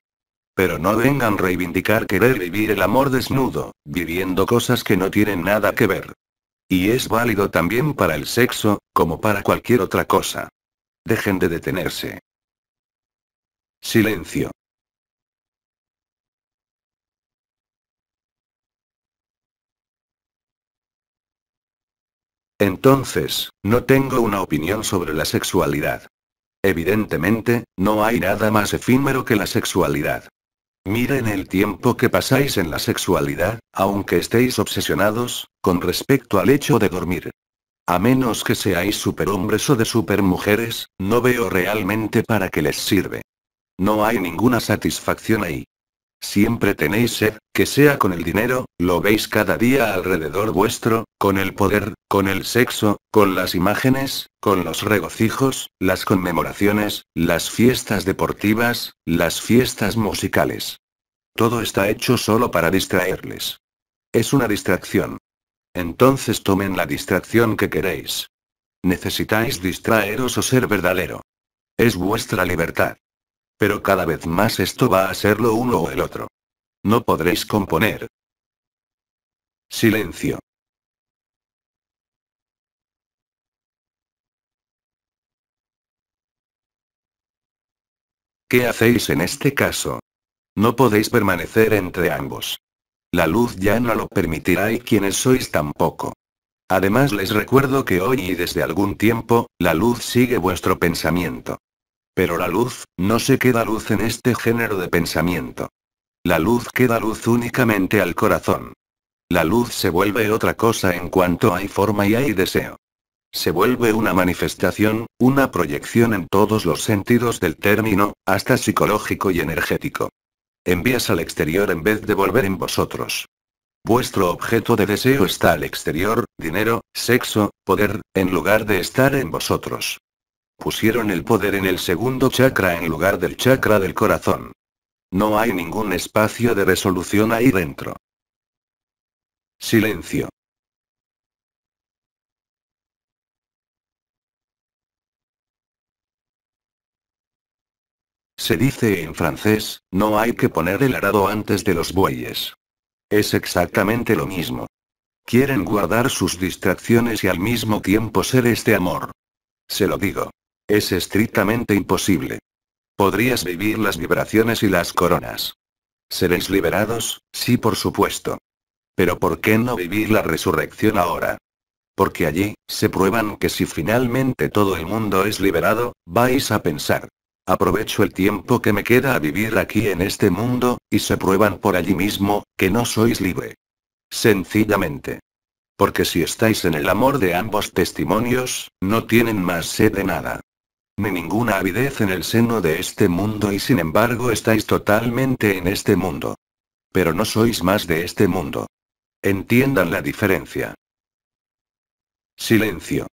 Pero no vengan reivindicar querer vivir el amor desnudo, viviendo cosas que no tienen nada que ver. Y es válido también para el sexo, como para cualquier otra cosa. Dejen de detenerse. Silencio. Entonces, no tengo una opinión sobre la sexualidad. Evidentemente, no hay nada más efímero que la sexualidad. Miren el tiempo que pasáis en la sexualidad, aunque estéis obsesionados, con respecto al hecho de dormir. A menos que seáis superhombres o de supermujeres, no veo realmente para qué les sirve. No hay ninguna satisfacción ahí. Siempre tenéis sed, que sea con el dinero, lo veis cada día alrededor vuestro, con el poder, con el sexo, con las imágenes, con los regocijos, las conmemoraciones, las fiestas deportivas, las fiestas musicales. Todo está hecho solo para distraerles. Es una distracción. Entonces tomen la distracción que queréis. Necesitáis distraeros o ser verdadero. Es vuestra libertad. Pero cada vez más esto va a ser lo uno o el otro. No podréis componer. Silencio. ¿Qué hacéis en este caso? No podéis permanecer entre ambos. La luz ya no lo permitirá y quienes sois tampoco. Además les recuerdo que hoy y desde algún tiempo, la luz sigue vuestro pensamiento. Pero la luz, no se queda luz en este género de pensamiento. La luz queda luz únicamente al corazón. La luz se vuelve otra cosa en cuanto hay forma y hay deseo. Se vuelve una manifestación, una proyección en todos los sentidos del término, hasta psicológico y energético. Envías al exterior en vez de volver en vosotros. Vuestro objeto de deseo está al exterior, dinero, sexo, poder, en lugar de estar en vosotros. Pusieron el poder en el segundo chakra en lugar del chakra del corazón. No hay ningún espacio de resolución ahí dentro. Silencio. Se dice en francés, no hay que poner el arado antes de los bueyes. Es exactamente lo mismo. Quieren guardar sus distracciones y al mismo tiempo ser este amor. Se lo digo. Es estrictamente imposible. Podrías vivir las vibraciones y las coronas. Seréis liberados, sí por supuesto. Pero ¿por qué no vivir la resurrección ahora? Porque allí, se prueban que si finalmente todo el mundo es liberado, vais a pensar. Aprovecho el tiempo que me queda a vivir aquí en este mundo, y se prueban por allí mismo, que no sois libre. Sencillamente. Porque si estáis en el amor de ambos testimonios, no tienen más sed de nada ni ninguna avidez en el seno de este mundo y sin embargo estáis totalmente en este mundo. Pero no sois más de este mundo. Entiendan la diferencia. Silencio.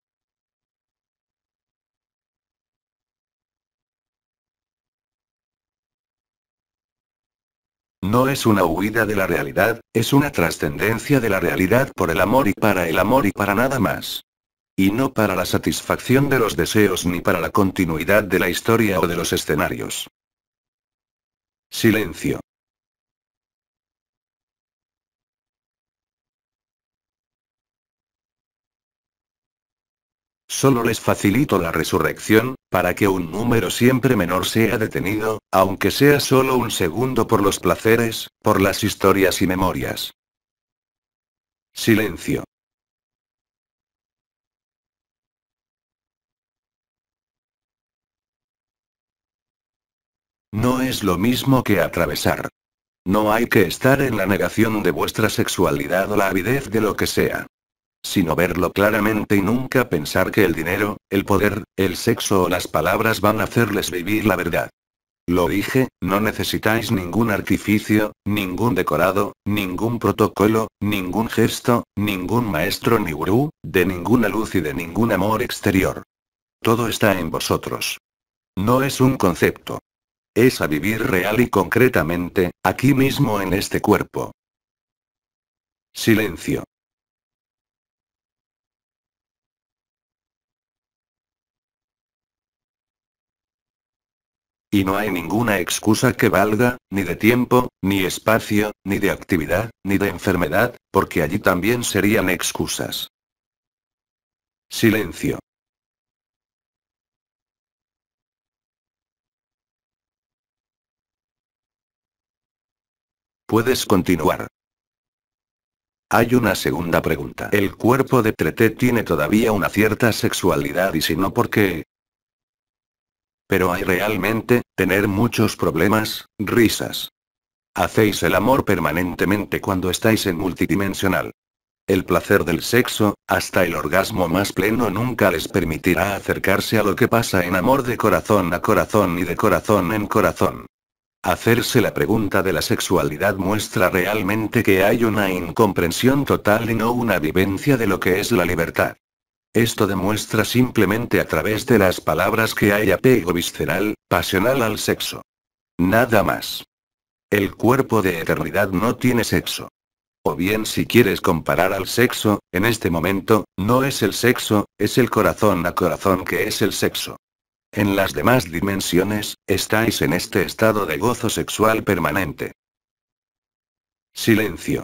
No es una huida de la realidad, es una trascendencia de la realidad por el amor y para el amor y para nada más y no para la satisfacción de los deseos ni para la continuidad de la historia o de los escenarios. Silencio. Solo les facilito la resurrección, para que un número siempre menor sea detenido, aunque sea solo un segundo por los placeres, por las historias y memorias. Silencio. No es lo mismo que atravesar. No hay que estar en la negación de vuestra sexualidad o la avidez de lo que sea. Sino verlo claramente y nunca pensar que el dinero, el poder, el sexo o las palabras van a hacerles vivir la verdad. Lo dije, no necesitáis ningún artificio, ningún decorado, ningún protocolo, ningún gesto, ningún maestro ni gurú, de ninguna luz y de ningún amor exterior. Todo está en vosotros. No es un concepto es a vivir real y concretamente, aquí mismo en este cuerpo. Silencio. Y no hay ninguna excusa que valga, ni de tiempo, ni espacio, ni de actividad, ni de enfermedad, porque allí también serían excusas. Silencio. Puedes continuar. Hay una segunda pregunta. ¿El cuerpo de Treté tiene todavía una cierta sexualidad y si no, por qué? Pero hay realmente, tener muchos problemas, risas. Hacéis el amor permanentemente cuando estáis en multidimensional. El placer del sexo, hasta el orgasmo más pleno nunca les permitirá acercarse a lo que pasa en amor de corazón a corazón y de corazón en corazón. Hacerse la pregunta de la sexualidad muestra realmente que hay una incomprensión total y no una vivencia de lo que es la libertad. Esto demuestra simplemente a través de las palabras que hay apego visceral, pasional al sexo. Nada más. El cuerpo de eternidad no tiene sexo. O bien si quieres comparar al sexo, en este momento, no es el sexo, es el corazón a corazón que es el sexo. En las demás dimensiones, estáis en este estado de gozo sexual permanente. Silencio.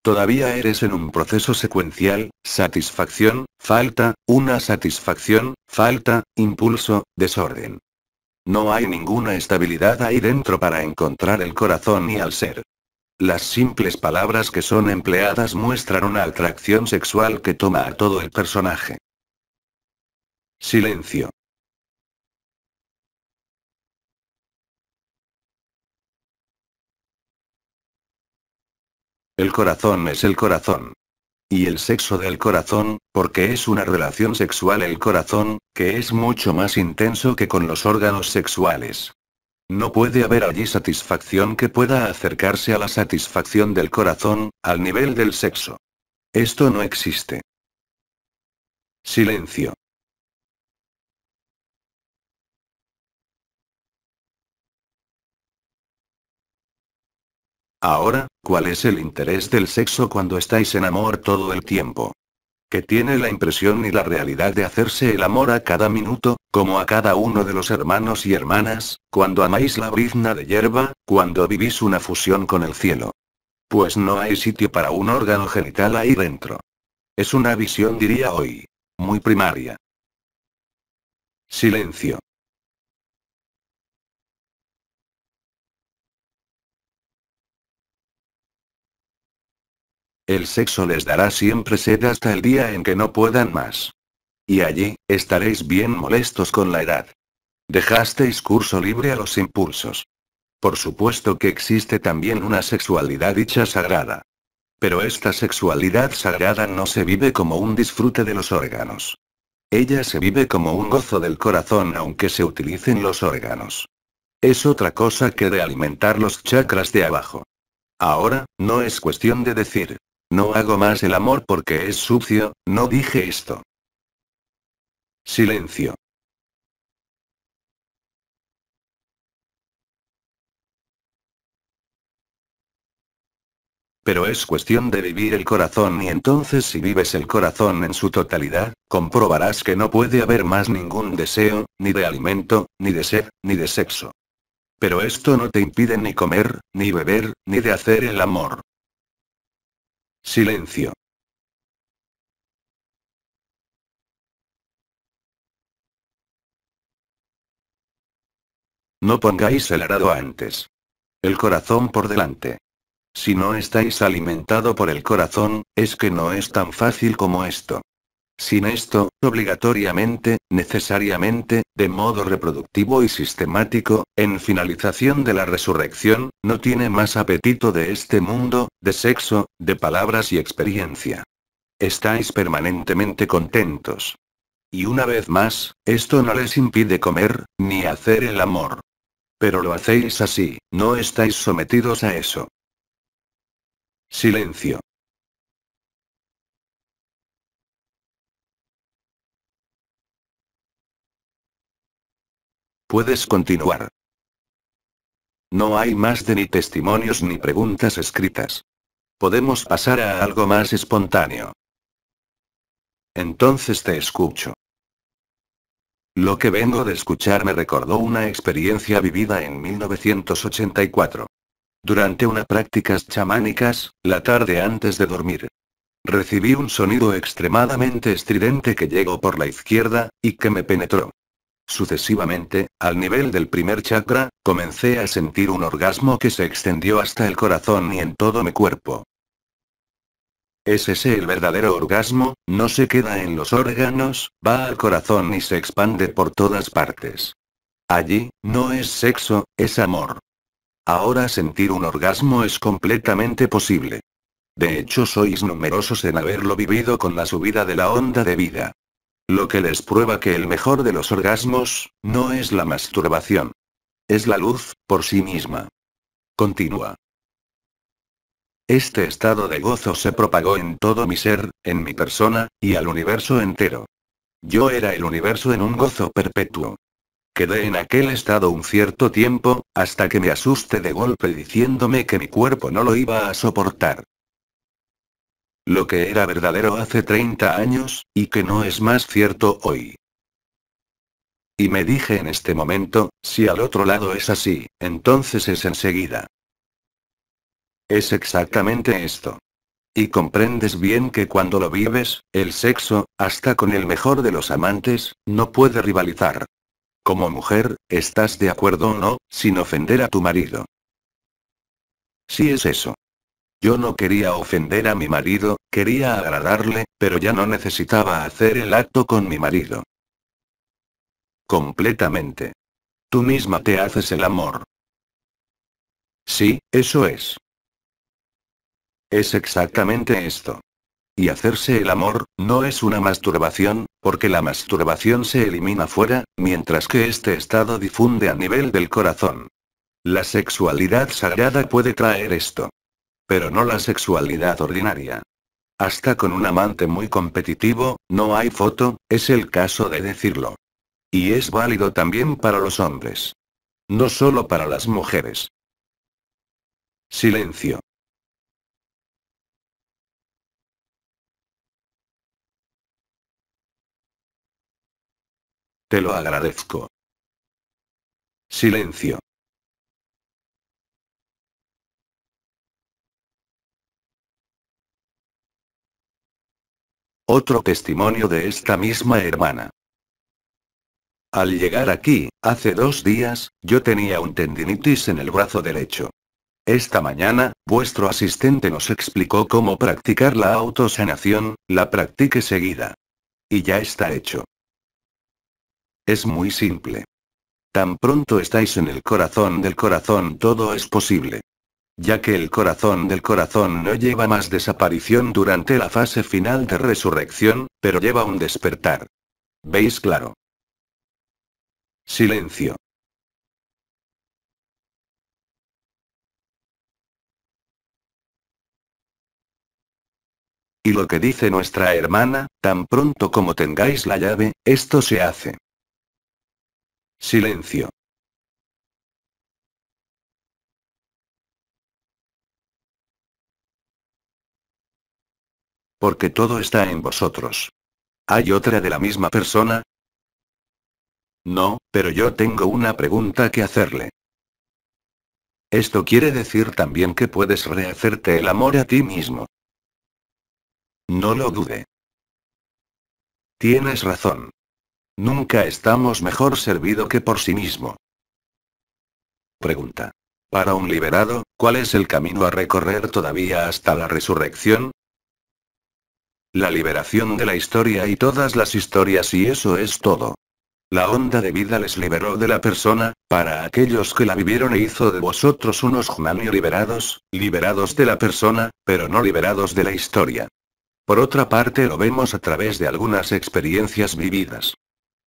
Todavía eres en un proceso secuencial, satisfacción, falta, una satisfacción, falta, impulso, desorden. No hay ninguna estabilidad ahí dentro para encontrar el corazón y al ser. Las simples palabras que son empleadas muestran una atracción sexual que toma a todo el personaje. Silencio. El corazón es el corazón. Y el sexo del corazón, porque es una relación sexual el corazón, que es mucho más intenso que con los órganos sexuales. No puede haber allí satisfacción que pueda acercarse a la satisfacción del corazón, al nivel del sexo. Esto no existe. Silencio. Ahora, ¿cuál es el interés del sexo cuando estáis en amor todo el tiempo? que tiene la impresión y la realidad de hacerse el amor a cada minuto, como a cada uno de los hermanos y hermanas, cuando amáis la brizna de hierba, cuando vivís una fusión con el cielo. Pues no hay sitio para un órgano genital ahí dentro. Es una visión, diría hoy. Muy primaria. Silencio. El sexo les dará siempre sed hasta el día en que no puedan más. Y allí, estaréis bien molestos con la edad. Dejasteis curso libre a los impulsos. Por supuesto que existe también una sexualidad dicha sagrada. Pero esta sexualidad sagrada no se vive como un disfrute de los órganos. Ella se vive como un gozo del corazón aunque se utilicen los órganos. Es otra cosa que de alimentar los chakras de abajo. Ahora, no es cuestión de decir, no hago más el amor porque es sucio, no dije esto. Silencio. Pero es cuestión de vivir el corazón y entonces si vives el corazón en su totalidad, comprobarás que no puede haber más ningún deseo, ni de alimento, ni de sed, ni de sexo. Pero esto no te impide ni comer, ni beber, ni de hacer el amor. Silencio. No pongáis el arado antes. El corazón por delante. Si no estáis alimentado por el corazón, es que no es tan fácil como esto. Sin esto, obligatoriamente, necesariamente, de modo reproductivo y sistemático, en finalización de la resurrección, no tiene más apetito de este mundo, de sexo, de palabras y experiencia. Estáis permanentemente contentos. Y una vez más, esto no les impide comer, ni hacer el amor. Pero lo hacéis así, no estáis sometidos a eso. Silencio. Puedes continuar. No hay más de ni testimonios ni preguntas escritas. Podemos pasar a algo más espontáneo. Entonces te escucho. Lo que vengo de escuchar me recordó una experiencia vivida en 1984. Durante unas prácticas chamánicas, la tarde antes de dormir. Recibí un sonido extremadamente estridente que llegó por la izquierda, y que me penetró. Sucesivamente, al nivel del primer chakra, comencé a sentir un orgasmo que se extendió hasta el corazón y en todo mi cuerpo. Es ese el verdadero orgasmo, no se queda en los órganos, va al corazón y se expande por todas partes. Allí, no es sexo, es amor. Ahora sentir un orgasmo es completamente posible. De hecho sois numerosos en haberlo vivido con la subida de la onda de vida. Lo que les prueba que el mejor de los orgasmos, no es la masturbación. Es la luz, por sí misma. Continúa. Este estado de gozo se propagó en todo mi ser, en mi persona, y al universo entero. Yo era el universo en un gozo perpetuo. Quedé en aquel estado un cierto tiempo, hasta que me asuste de golpe diciéndome que mi cuerpo no lo iba a soportar lo que era verdadero hace 30 años, y que no es más cierto hoy. Y me dije en este momento, si al otro lado es así, entonces es enseguida. Es exactamente esto. Y comprendes bien que cuando lo vives, el sexo, hasta con el mejor de los amantes, no puede rivalizar. Como mujer, estás de acuerdo o no, sin ofender a tu marido. Sí es eso. Yo no quería ofender a mi marido, quería agradarle, pero ya no necesitaba hacer el acto con mi marido. Completamente. Tú misma te haces el amor. Sí, eso es. Es exactamente esto. Y hacerse el amor, no es una masturbación, porque la masturbación se elimina fuera, mientras que este estado difunde a nivel del corazón. La sexualidad sagrada puede traer esto. Pero no la sexualidad ordinaria. Hasta con un amante muy competitivo, no hay foto, es el caso de decirlo. Y es válido también para los hombres. No solo para las mujeres. Silencio. Te lo agradezco. Silencio. Otro testimonio de esta misma hermana. Al llegar aquí, hace dos días, yo tenía un tendinitis en el brazo derecho. Esta mañana, vuestro asistente nos explicó cómo practicar la autosanación, la practique seguida. Y ya está hecho. Es muy simple. Tan pronto estáis en el corazón del corazón todo es posible ya que el corazón del corazón no lleva más desaparición durante la fase final de resurrección, pero lleva un despertar. ¿Veis claro? Silencio. Y lo que dice nuestra hermana, tan pronto como tengáis la llave, esto se hace. Silencio. Porque todo está en vosotros. ¿Hay otra de la misma persona? No, pero yo tengo una pregunta que hacerle. Esto quiere decir también que puedes rehacerte el amor a ti mismo. No lo dude. Tienes razón. Nunca estamos mejor servido que por sí mismo. Pregunta. Para un liberado, ¿cuál es el camino a recorrer todavía hasta la resurrección? La liberación de la historia y todas las historias y eso es todo. La onda de vida les liberó de la persona, para aquellos que la vivieron e hizo de vosotros unos humanos liberados, liberados de la persona, pero no liberados de la historia. Por otra parte lo vemos a través de algunas experiencias vividas.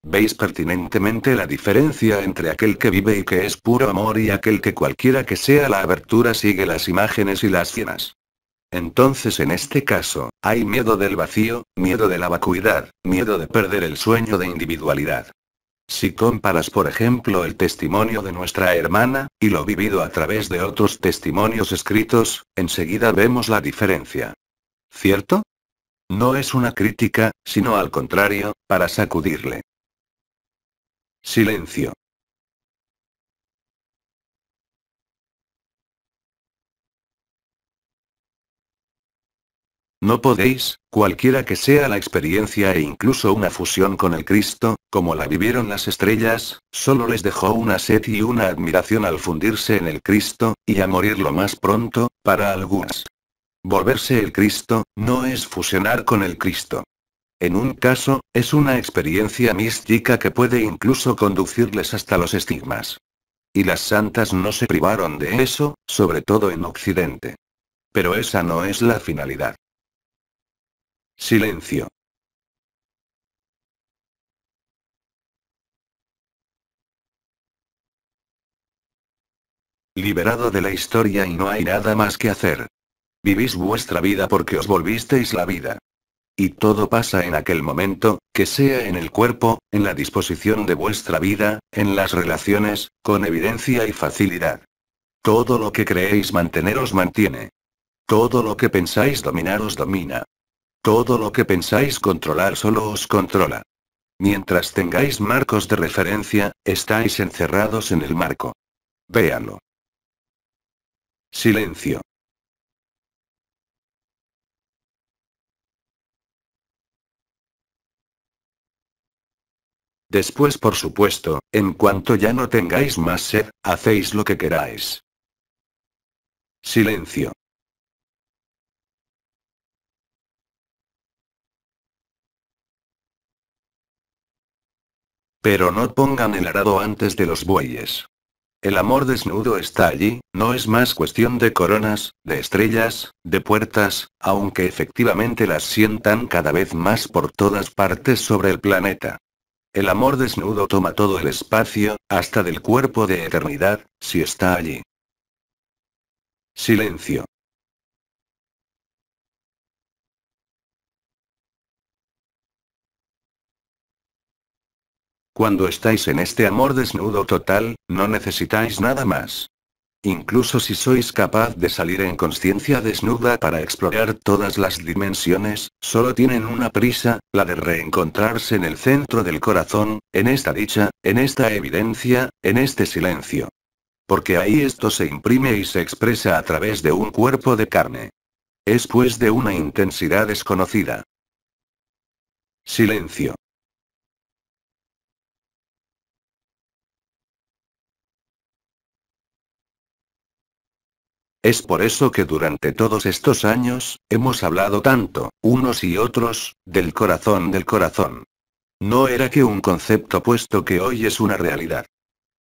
Veis pertinentemente la diferencia entre aquel que vive y que es puro amor y aquel que cualquiera que sea la abertura sigue las imágenes y las cenas. Entonces en este caso, hay miedo del vacío, miedo de la vacuidad, miedo de perder el sueño de individualidad. Si comparas por ejemplo el testimonio de nuestra hermana, y lo vivido a través de otros testimonios escritos, enseguida vemos la diferencia. ¿Cierto? No es una crítica, sino al contrario, para sacudirle. Silencio. No podéis, cualquiera que sea la experiencia e incluso una fusión con el Cristo, como la vivieron las estrellas, solo les dejó una sed y una admiración al fundirse en el Cristo, y a morir lo más pronto, para algunas. Volverse el Cristo, no es fusionar con el Cristo. En un caso, es una experiencia mística que puede incluso conducirles hasta los estigmas. Y las santas no se privaron de eso, sobre todo en Occidente. Pero esa no es la finalidad. Silencio. Liberado de la historia y no hay nada más que hacer. Vivís vuestra vida porque os volvisteis la vida. Y todo pasa en aquel momento, que sea en el cuerpo, en la disposición de vuestra vida, en las relaciones, con evidencia y facilidad. Todo lo que creéis manteneros mantiene. Todo lo que pensáis os domina. Todo lo que pensáis controlar solo os controla. Mientras tengáis marcos de referencia, estáis encerrados en el marco. Véanlo. Silencio. Después, por supuesto, en cuanto ya no tengáis más sed, hacéis lo que queráis. Silencio. Pero no pongan el arado antes de los bueyes. El amor desnudo está allí, no es más cuestión de coronas, de estrellas, de puertas, aunque efectivamente las sientan cada vez más por todas partes sobre el planeta. El amor desnudo toma todo el espacio, hasta del cuerpo de eternidad, si está allí. Silencio. Cuando estáis en este amor desnudo total, no necesitáis nada más. Incluso si sois capaz de salir en conciencia desnuda para explorar todas las dimensiones, solo tienen una prisa, la de reencontrarse en el centro del corazón, en esta dicha, en esta evidencia, en este silencio. Porque ahí esto se imprime y se expresa a través de un cuerpo de carne. Es pues de una intensidad desconocida. Silencio. Es por eso que durante todos estos años, hemos hablado tanto, unos y otros, del corazón del corazón. No era que un concepto puesto que hoy es una realidad.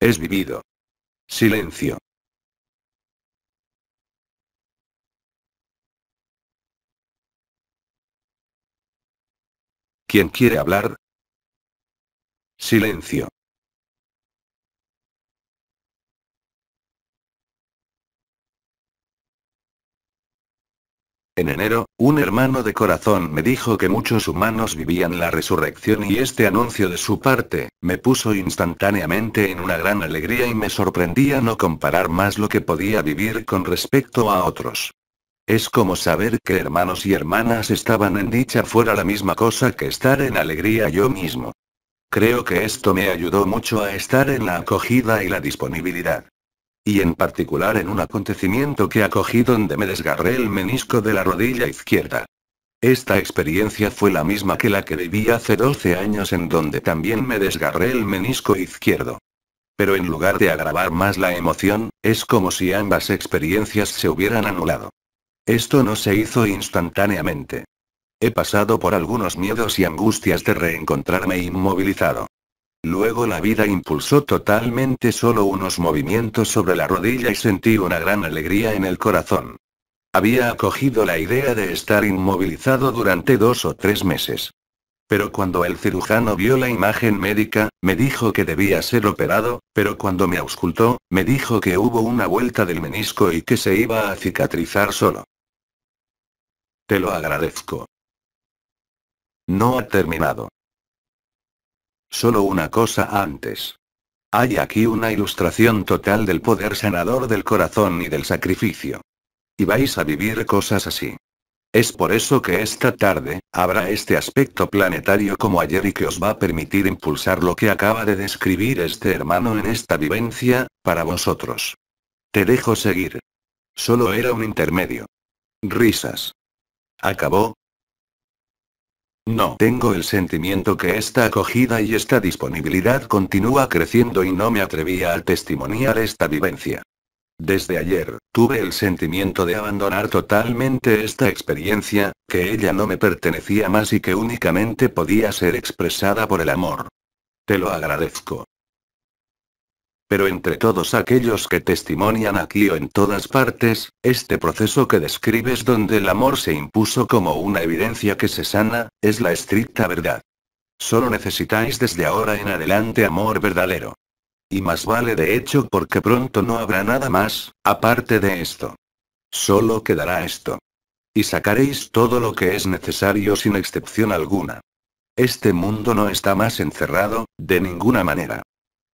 Es vivido. Silencio. ¿Quién quiere hablar? Silencio. En enero, un hermano de corazón me dijo que muchos humanos vivían la resurrección y este anuncio de su parte, me puso instantáneamente en una gran alegría y me sorprendía no comparar más lo que podía vivir con respecto a otros. Es como saber que hermanos y hermanas estaban en dicha fuera la misma cosa que estar en alegría yo mismo. Creo que esto me ayudó mucho a estar en la acogida y la disponibilidad. Y en particular en un acontecimiento que acogí donde me desgarré el menisco de la rodilla izquierda. Esta experiencia fue la misma que la que viví hace 12 años en donde también me desgarré el menisco izquierdo. Pero en lugar de agravar más la emoción, es como si ambas experiencias se hubieran anulado. Esto no se hizo instantáneamente. He pasado por algunos miedos y angustias de reencontrarme inmovilizado. Luego la vida impulsó totalmente solo unos movimientos sobre la rodilla y sentí una gran alegría en el corazón. Había acogido la idea de estar inmovilizado durante dos o tres meses. Pero cuando el cirujano vio la imagen médica, me dijo que debía ser operado, pero cuando me auscultó, me dijo que hubo una vuelta del menisco y que se iba a cicatrizar solo. Te lo agradezco. No ha terminado. Solo una cosa antes. Hay aquí una ilustración total del poder sanador del corazón y del sacrificio. Y vais a vivir cosas así. Es por eso que esta tarde, habrá este aspecto planetario como ayer y que os va a permitir impulsar lo que acaba de describir este hermano en esta vivencia, para vosotros. Te dejo seguir. Solo era un intermedio. Risas. Acabó, no, tengo el sentimiento que esta acogida y esta disponibilidad continúa creciendo y no me atrevía a testimoniar esta vivencia. Desde ayer, tuve el sentimiento de abandonar totalmente esta experiencia, que ella no me pertenecía más y que únicamente podía ser expresada por el amor. Te lo agradezco. Pero entre todos aquellos que testimonian aquí o en todas partes, este proceso que describes donde el amor se impuso como una evidencia que se sana, es la estricta verdad. Solo necesitáis desde ahora en adelante amor verdadero. Y más vale de hecho porque pronto no habrá nada más, aparte de esto. Solo quedará esto. Y sacaréis todo lo que es necesario sin excepción alguna. Este mundo no está más encerrado, de ninguna manera.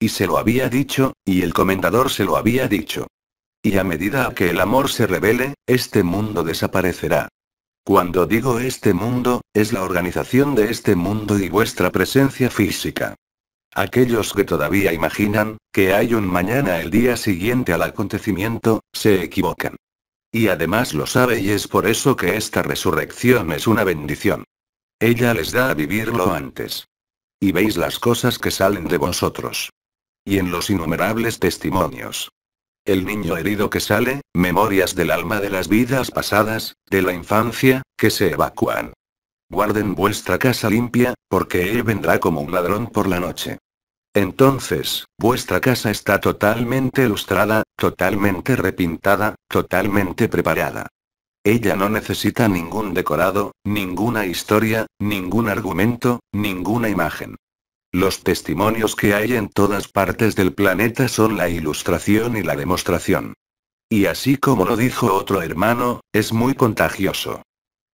Y se lo había dicho, y el comendador se lo había dicho. Y a medida que el amor se revele, este mundo desaparecerá. Cuando digo este mundo, es la organización de este mundo y vuestra presencia física. Aquellos que todavía imaginan que hay un mañana el día siguiente al acontecimiento, se equivocan. Y además lo sabe y es por eso que esta resurrección es una bendición. Ella les da a vivirlo antes. Y veis las cosas que salen de vosotros y en los innumerables testimonios. El niño herido que sale, memorias del alma de las vidas pasadas, de la infancia, que se evacúan. Guarden vuestra casa limpia, porque él vendrá como un ladrón por la noche. Entonces, vuestra casa está totalmente ilustrada, totalmente repintada, totalmente preparada. Ella no necesita ningún decorado, ninguna historia, ningún argumento, ninguna imagen. Los testimonios que hay en todas partes del planeta son la ilustración y la demostración. Y así como lo dijo otro hermano, es muy contagioso.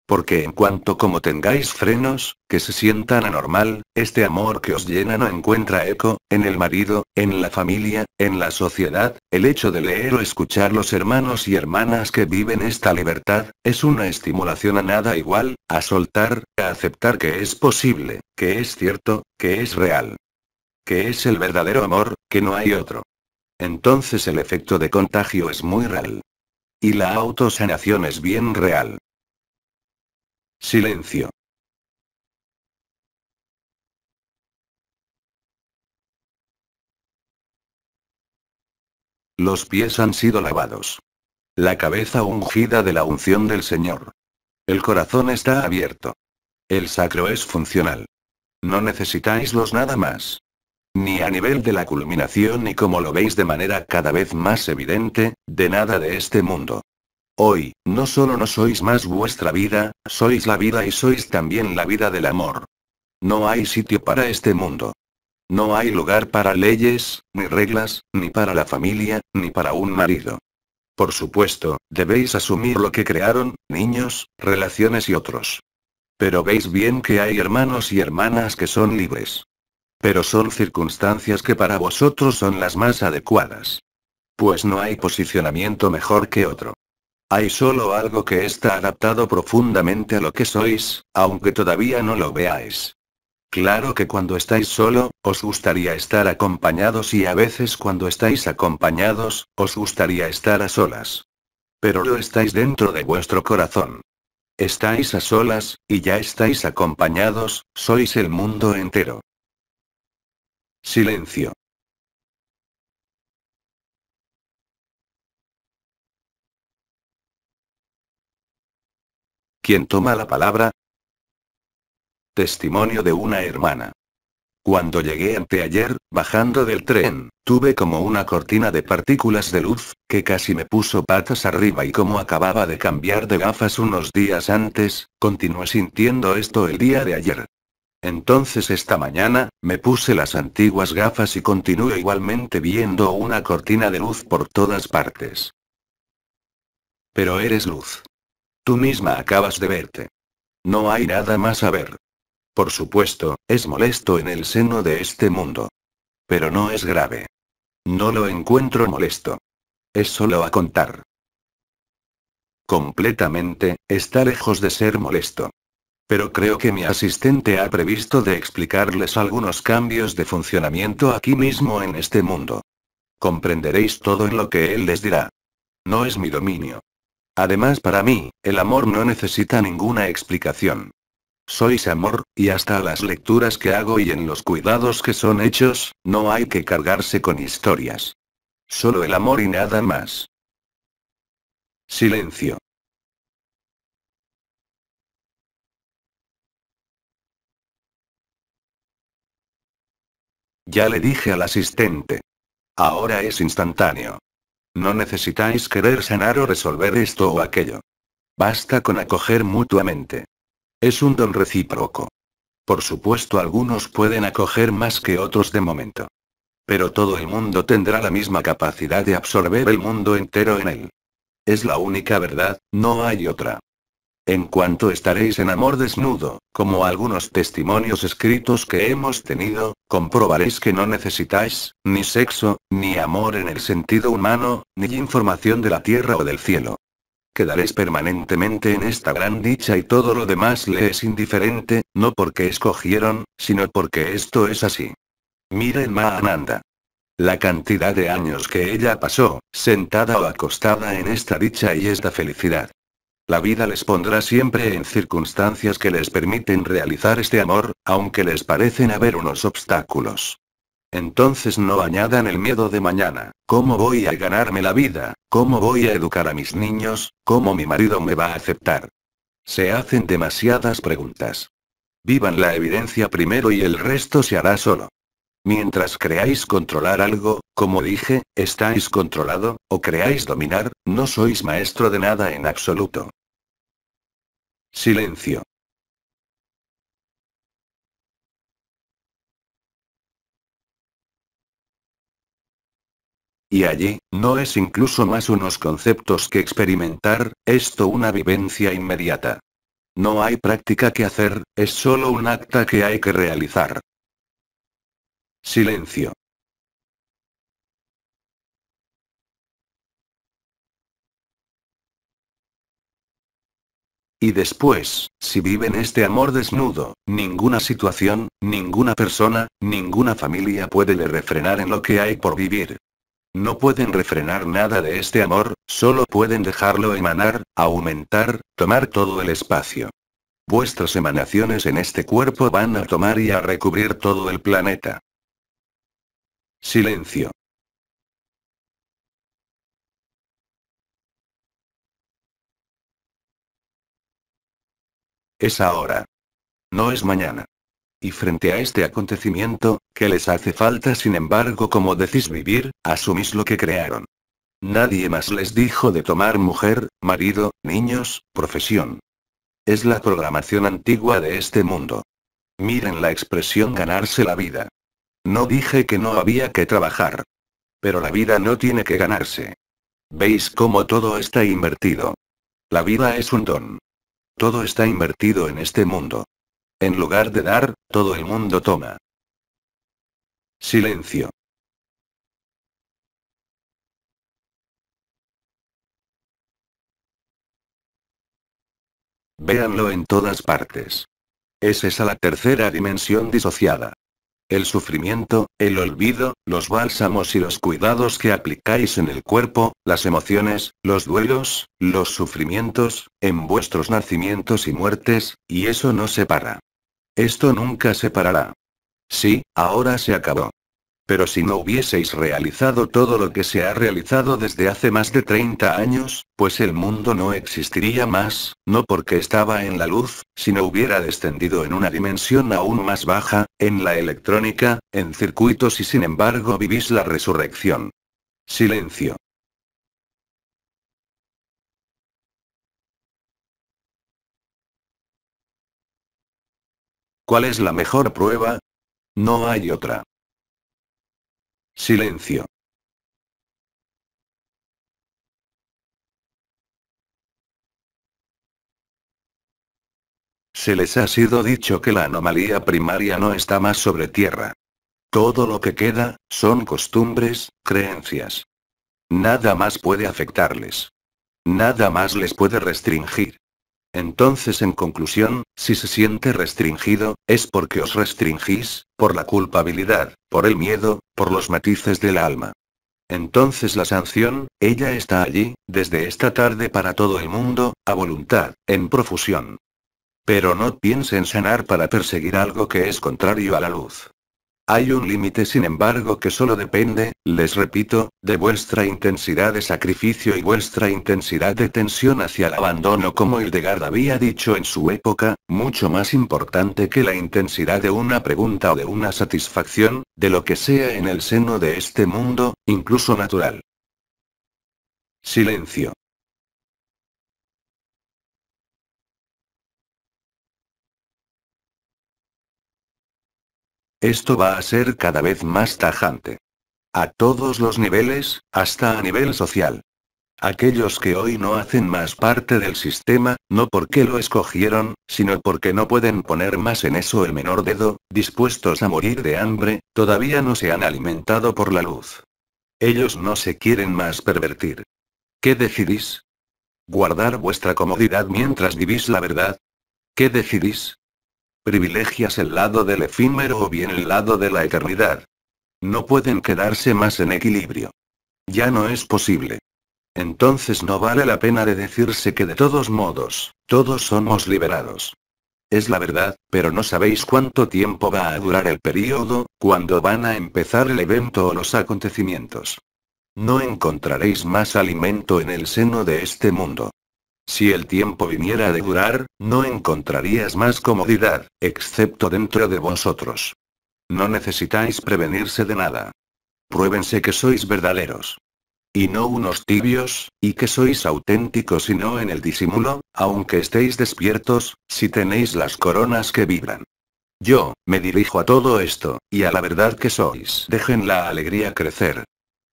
Porque en cuanto como tengáis frenos, que se sientan anormal, este amor que os llena no encuentra eco, en el marido, en la familia, en la sociedad, el hecho de leer o escuchar los hermanos y hermanas que viven esta libertad, es una estimulación a nada igual, a soltar, a aceptar que es posible, que es cierto, que es real. Que es el verdadero amor, que no hay otro. Entonces el efecto de contagio es muy real. Y la autosanación es bien real. Silencio. Los pies han sido lavados. La cabeza ungida de la unción del Señor. El corazón está abierto. El sacro es funcional. No necesitáis los nada más. Ni a nivel de la culminación ni como lo veis de manera cada vez más evidente, de nada de este mundo. Hoy, no solo no sois más vuestra vida, sois la vida y sois también la vida del amor. No hay sitio para este mundo. No hay lugar para leyes, ni reglas, ni para la familia, ni para un marido. Por supuesto, debéis asumir lo que crearon, niños, relaciones y otros. Pero veis bien que hay hermanos y hermanas que son libres. Pero son circunstancias que para vosotros son las más adecuadas. Pues no hay posicionamiento mejor que otro. Hay solo algo que está adaptado profundamente a lo que sois, aunque todavía no lo veáis. Claro que cuando estáis solo, os gustaría estar acompañados y a veces cuando estáis acompañados, os gustaría estar a solas. Pero lo estáis dentro de vuestro corazón. Estáis a solas, y ya estáis acompañados, sois el mundo entero. Silencio. ¿Quién toma la palabra? Testimonio de una hermana. Cuando llegué anteayer, bajando del tren, tuve como una cortina de partículas de luz, que casi me puso patas arriba y como acababa de cambiar de gafas unos días antes, continué sintiendo esto el día de ayer. Entonces esta mañana, me puse las antiguas gafas y continué igualmente viendo una cortina de luz por todas partes. Pero eres luz. Tú misma acabas de verte. No hay nada más a ver. Por supuesto, es molesto en el seno de este mundo. Pero no es grave. No lo encuentro molesto. Es solo a contar. Completamente, está lejos de ser molesto. Pero creo que mi asistente ha previsto de explicarles algunos cambios de funcionamiento aquí mismo en este mundo. Comprenderéis todo en lo que él les dirá. No es mi dominio. Además para mí, el amor no necesita ninguna explicación. Sois amor, y hasta las lecturas que hago y en los cuidados que son hechos, no hay que cargarse con historias. Solo el amor y nada más. Silencio. Ya le dije al asistente. Ahora es instantáneo. No necesitáis querer sanar o resolver esto o aquello. Basta con acoger mutuamente. Es un don recíproco. Por supuesto algunos pueden acoger más que otros de momento. Pero todo el mundo tendrá la misma capacidad de absorber el mundo entero en él. Es la única verdad, no hay otra. En cuanto estaréis en amor desnudo, como algunos testimonios escritos que hemos tenido, comprobaréis que no necesitáis, ni sexo, ni amor en el sentido humano, ni información de la tierra o del cielo. Quedaréis permanentemente en esta gran dicha y todo lo demás le es indiferente, no porque escogieron, sino porque esto es así. Miren ananda La cantidad de años que ella pasó, sentada o acostada en esta dicha y esta felicidad. La vida les pondrá siempre en circunstancias que les permiten realizar este amor, aunque les parecen haber unos obstáculos. Entonces no añadan el miedo de mañana. ¿Cómo voy a ganarme la vida? ¿Cómo voy a educar a mis niños? ¿Cómo mi marido me va a aceptar? Se hacen demasiadas preguntas. Vivan la evidencia primero y el resto se hará solo. Mientras creáis controlar algo, como dije, estáis controlado, o creáis dominar, no sois maestro de nada en absoluto. Silencio. Y allí, no es incluso más unos conceptos que experimentar, esto una vivencia inmediata. No hay práctica que hacer, es solo un acta que hay que realizar. Silencio. Y después, si viven este amor desnudo, ninguna situación, ninguna persona, ninguna familia puede le refrenar en lo que hay por vivir. No pueden refrenar nada de este amor, solo pueden dejarlo emanar, aumentar, tomar todo el espacio. Vuestras emanaciones en este cuerpo van a tomar y a recubrir todo el planeta. Silencio. Es ahora. No es mañana. Y frente a este acontecimiento, que les hace falta sin embargo como decís vivir, asumís lo que crearon. Nadie más les dijo de tomar mujer, marido, niños, profesión. Es la programación antigua de este mundo. Miren la expresión ganarse la vida. No dije que no había que trabajar. Pero la vida no tiene que ganarse. ¿Veis cómo todo está invertido? La vida es un don. Todo está invertido en este mundo. En lugar de dar, todo el mundo toma. Silencio. Véanlo en todas partes. Es esa la tercera dimensión disociada. El sufrimiento, el olvido, los bálsamos y los cuidados que aplicáis en el cuerpo, las emociones, los duelos, los sufrimientos, en vuestros nacimientos y muertes, y eso no se para. Esto nunca se parará. Sí, ahora se acabó. Pero si no hubieseis realizado todo lo que se ha realizado desde hace más de 30 años, pues el mundo no existiría más, no porque estaba en la luz, sino hubiera descendido en una dimensión aún más baja, en la electrónica, en circuitos y sin embargo vivís la resurrección. Silencio. ¿Cuál es la mejor prueba? No hay otra. Silencio. Se les ha sido dicho que la anomalía primaria no está más sobre tierra. Todo lo que queda, son costumbres, creencias. Nada más puede afectarles. Nada más les puede restringir. Entonces en conclusión, si se siente restringido, es porque os restringís, por la culpabilidad, por el miedo, por los matices del alma. Entonces la sanción, ella está allí, desde esta tarde para todo el mundo, a voluntad, en profusión. Pero no piense en sanar para perseguir algo que es contrario a la luz. Hay un límite sin embargo que solo depende, les repito, de vuestra intensidad de sacrificio y vuestra intensidad de tensión hacia el abandono como Hildegard había dicho en su época, mucho más importante que la intensidad de una pregunta o de una satisfacción, de lo que sea en el seno de este mundo, incluso natural. Silencio. Esto va a ser cada vez más tajante. A todos los niveles, hasta a nivel social. Aquellos que hoy no hacen más parte del sistema, no porque lo escogieron, sino porque no pueden poner más en eso el menor dedo, dispuestos a morir de hambre, todavía no se han alimentado por la luz. Ellos no se quieren más pervertir. ¿Qué decidís? ¿Guardar vuestra comodidad mientras vivís la verdad? ¿Qué decidís? Privilegias el lado del efímero o bien el lado de la eternidad. No pueden quedarse más en equilibrio. Ya no es posible. Entonces no vale la pena de decirse que de todos modos, todos somos liberados. Es la verdad, pero no sabéis cuánto tiempo va a durar el periodo, cuando van a empezar el evento o los acontecimientos. No encontraréis más alimento en el seno de este mundo. Si el tiempo viniera de durar, no encontrarías más comodidad, excepto dentro de vosotros. No necesitáis prevenirse de nada. Pruébense que sois verdaderos. Y no unos tibios, y que sois auténticos y no en el disimulo, aunque estéis despiertos, si tenéis las coronas que vibran. Yo, me dirijo a todo esto, y a la verdad que sois. Dejen la alegría crecer.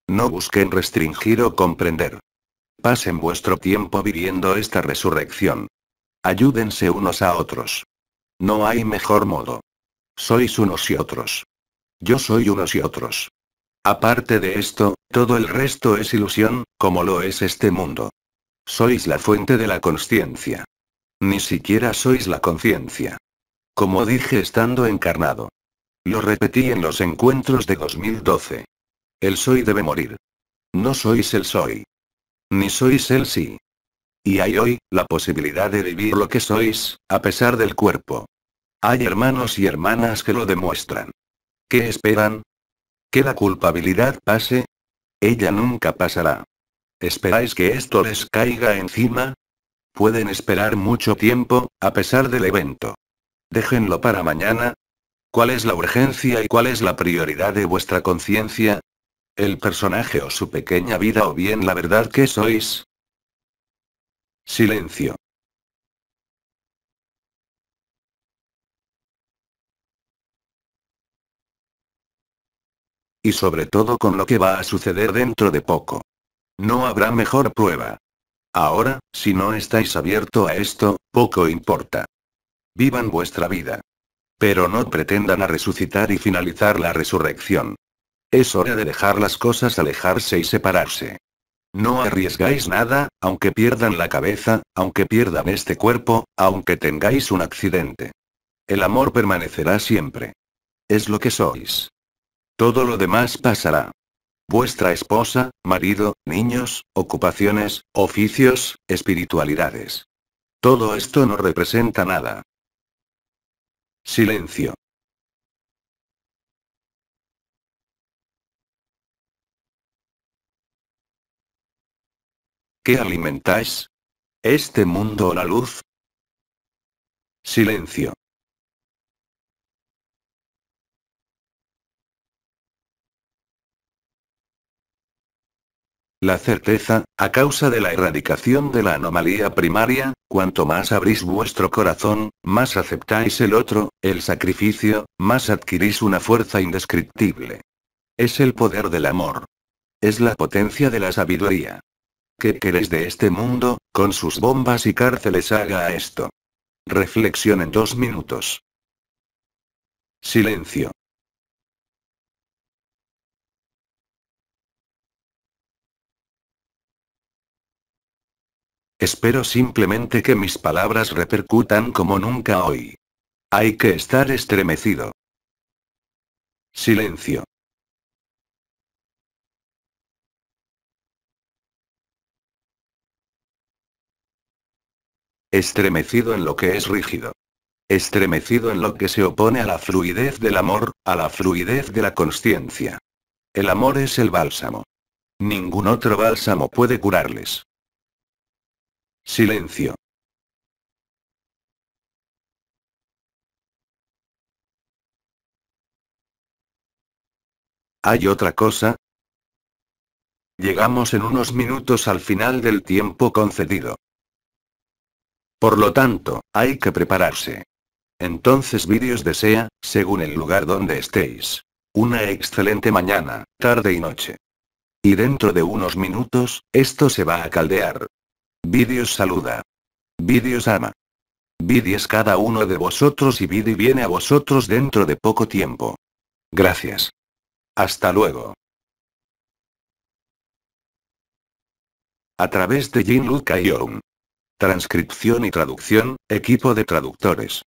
No busquen restringir o comprender. Pasen vuestro tiempo viviendo esta resurrección. Ayúdense unos a otros. No hay mejor modo. Sois unos y otros. Yo soy unos y otros. Aparte de esto, todo el resto es ilusión, como lo es este mundo. Sois la fuente de la conciencia. Ni siquiera sois la conciencia. Como dije estando encarnado. Lo repetí en los encuentros de 2012. El soy debe morir. No sois el soy ni sois él sí. Y hay hoy, la posibilidad de vivir lo que sois, a pesar del cuerpo. Hay hermanos y hermanas que lo demuestran. ¿Qué esperan? ¿Que la culpabilidad pase? Ella nunca pasará. ¿Esperáis que esto les caiga encima? Pueden esperar mucho tiempo, a pesar del evento. Déjenlo para mañana. ¿Cuál es la urgencia y cuál es la prioridad de vuestra conciencia? El personaje o su pequeña vida o bien la verdad que sois. Silencio. Y sobre todo con lo que va a suceder dentro de poco. No habrá mejor prueba. Ahora, si no estáis abierto a esto, poco importa. Vivan vuestra vida. Pero no pretendan a resucitar y finalizar la resurrección. Es hora de dejar las cosas alejarse y separarse. No arriesgáis nada, aunque pierdan la cabeza, aunque pierdan este cuerpo, aunque tengáis un accidente. El amor permanecerá siempre. Es lo que sois. Todo lo demás pasará. Vuestra esposa, marido, niños, ocupaciones, oficios, espiritualidades. Todo esto no representa nada. Silencio. alimentáis? ¿Este mundo o la luz? Silencio. La certeza, a causa de la erradicación de la anomalía primaria, cuanto más abrís vuestro corazón, más aceptáis el otro, el sacrificio, más adquirís una fuerza indescriptible. Es el poder del amor. Es la potencia de la sabiduría que, quieres de este mundo, con sus bombas y cárceles haga esto. Reflexión en dos minutos. Silencio. Espero simplemente que mis palabras repercutan como nunca hoy. Hay que estar estremecido. Silencio. Estremecido en lo que es rígido. Estremecido en lo que se opone a la fluidez del amor, a la fluidez de la conciencia. El amor es el bálsamo. Ningún otro bálsamo puede curarles. Silencio. ¿Hay otra cosa? Llegamos en unos minutos al final del tiempo concedido. Por lo tanto, hay que prepararse. Entonces vídeos desea, según el lugar donde estéis. Una excelente mañana, tarde y noche. Y dentro de unos minutos, esto se va a caldear. Vídeos saluda. Vídeos ama. Vídeos cada uno de vosotros y Vidi viene a vosotros dentro de poco tiempo. Gracias. Hasta luego. A través de Jin Luca y Transcripción y traducción, equipo de traductores.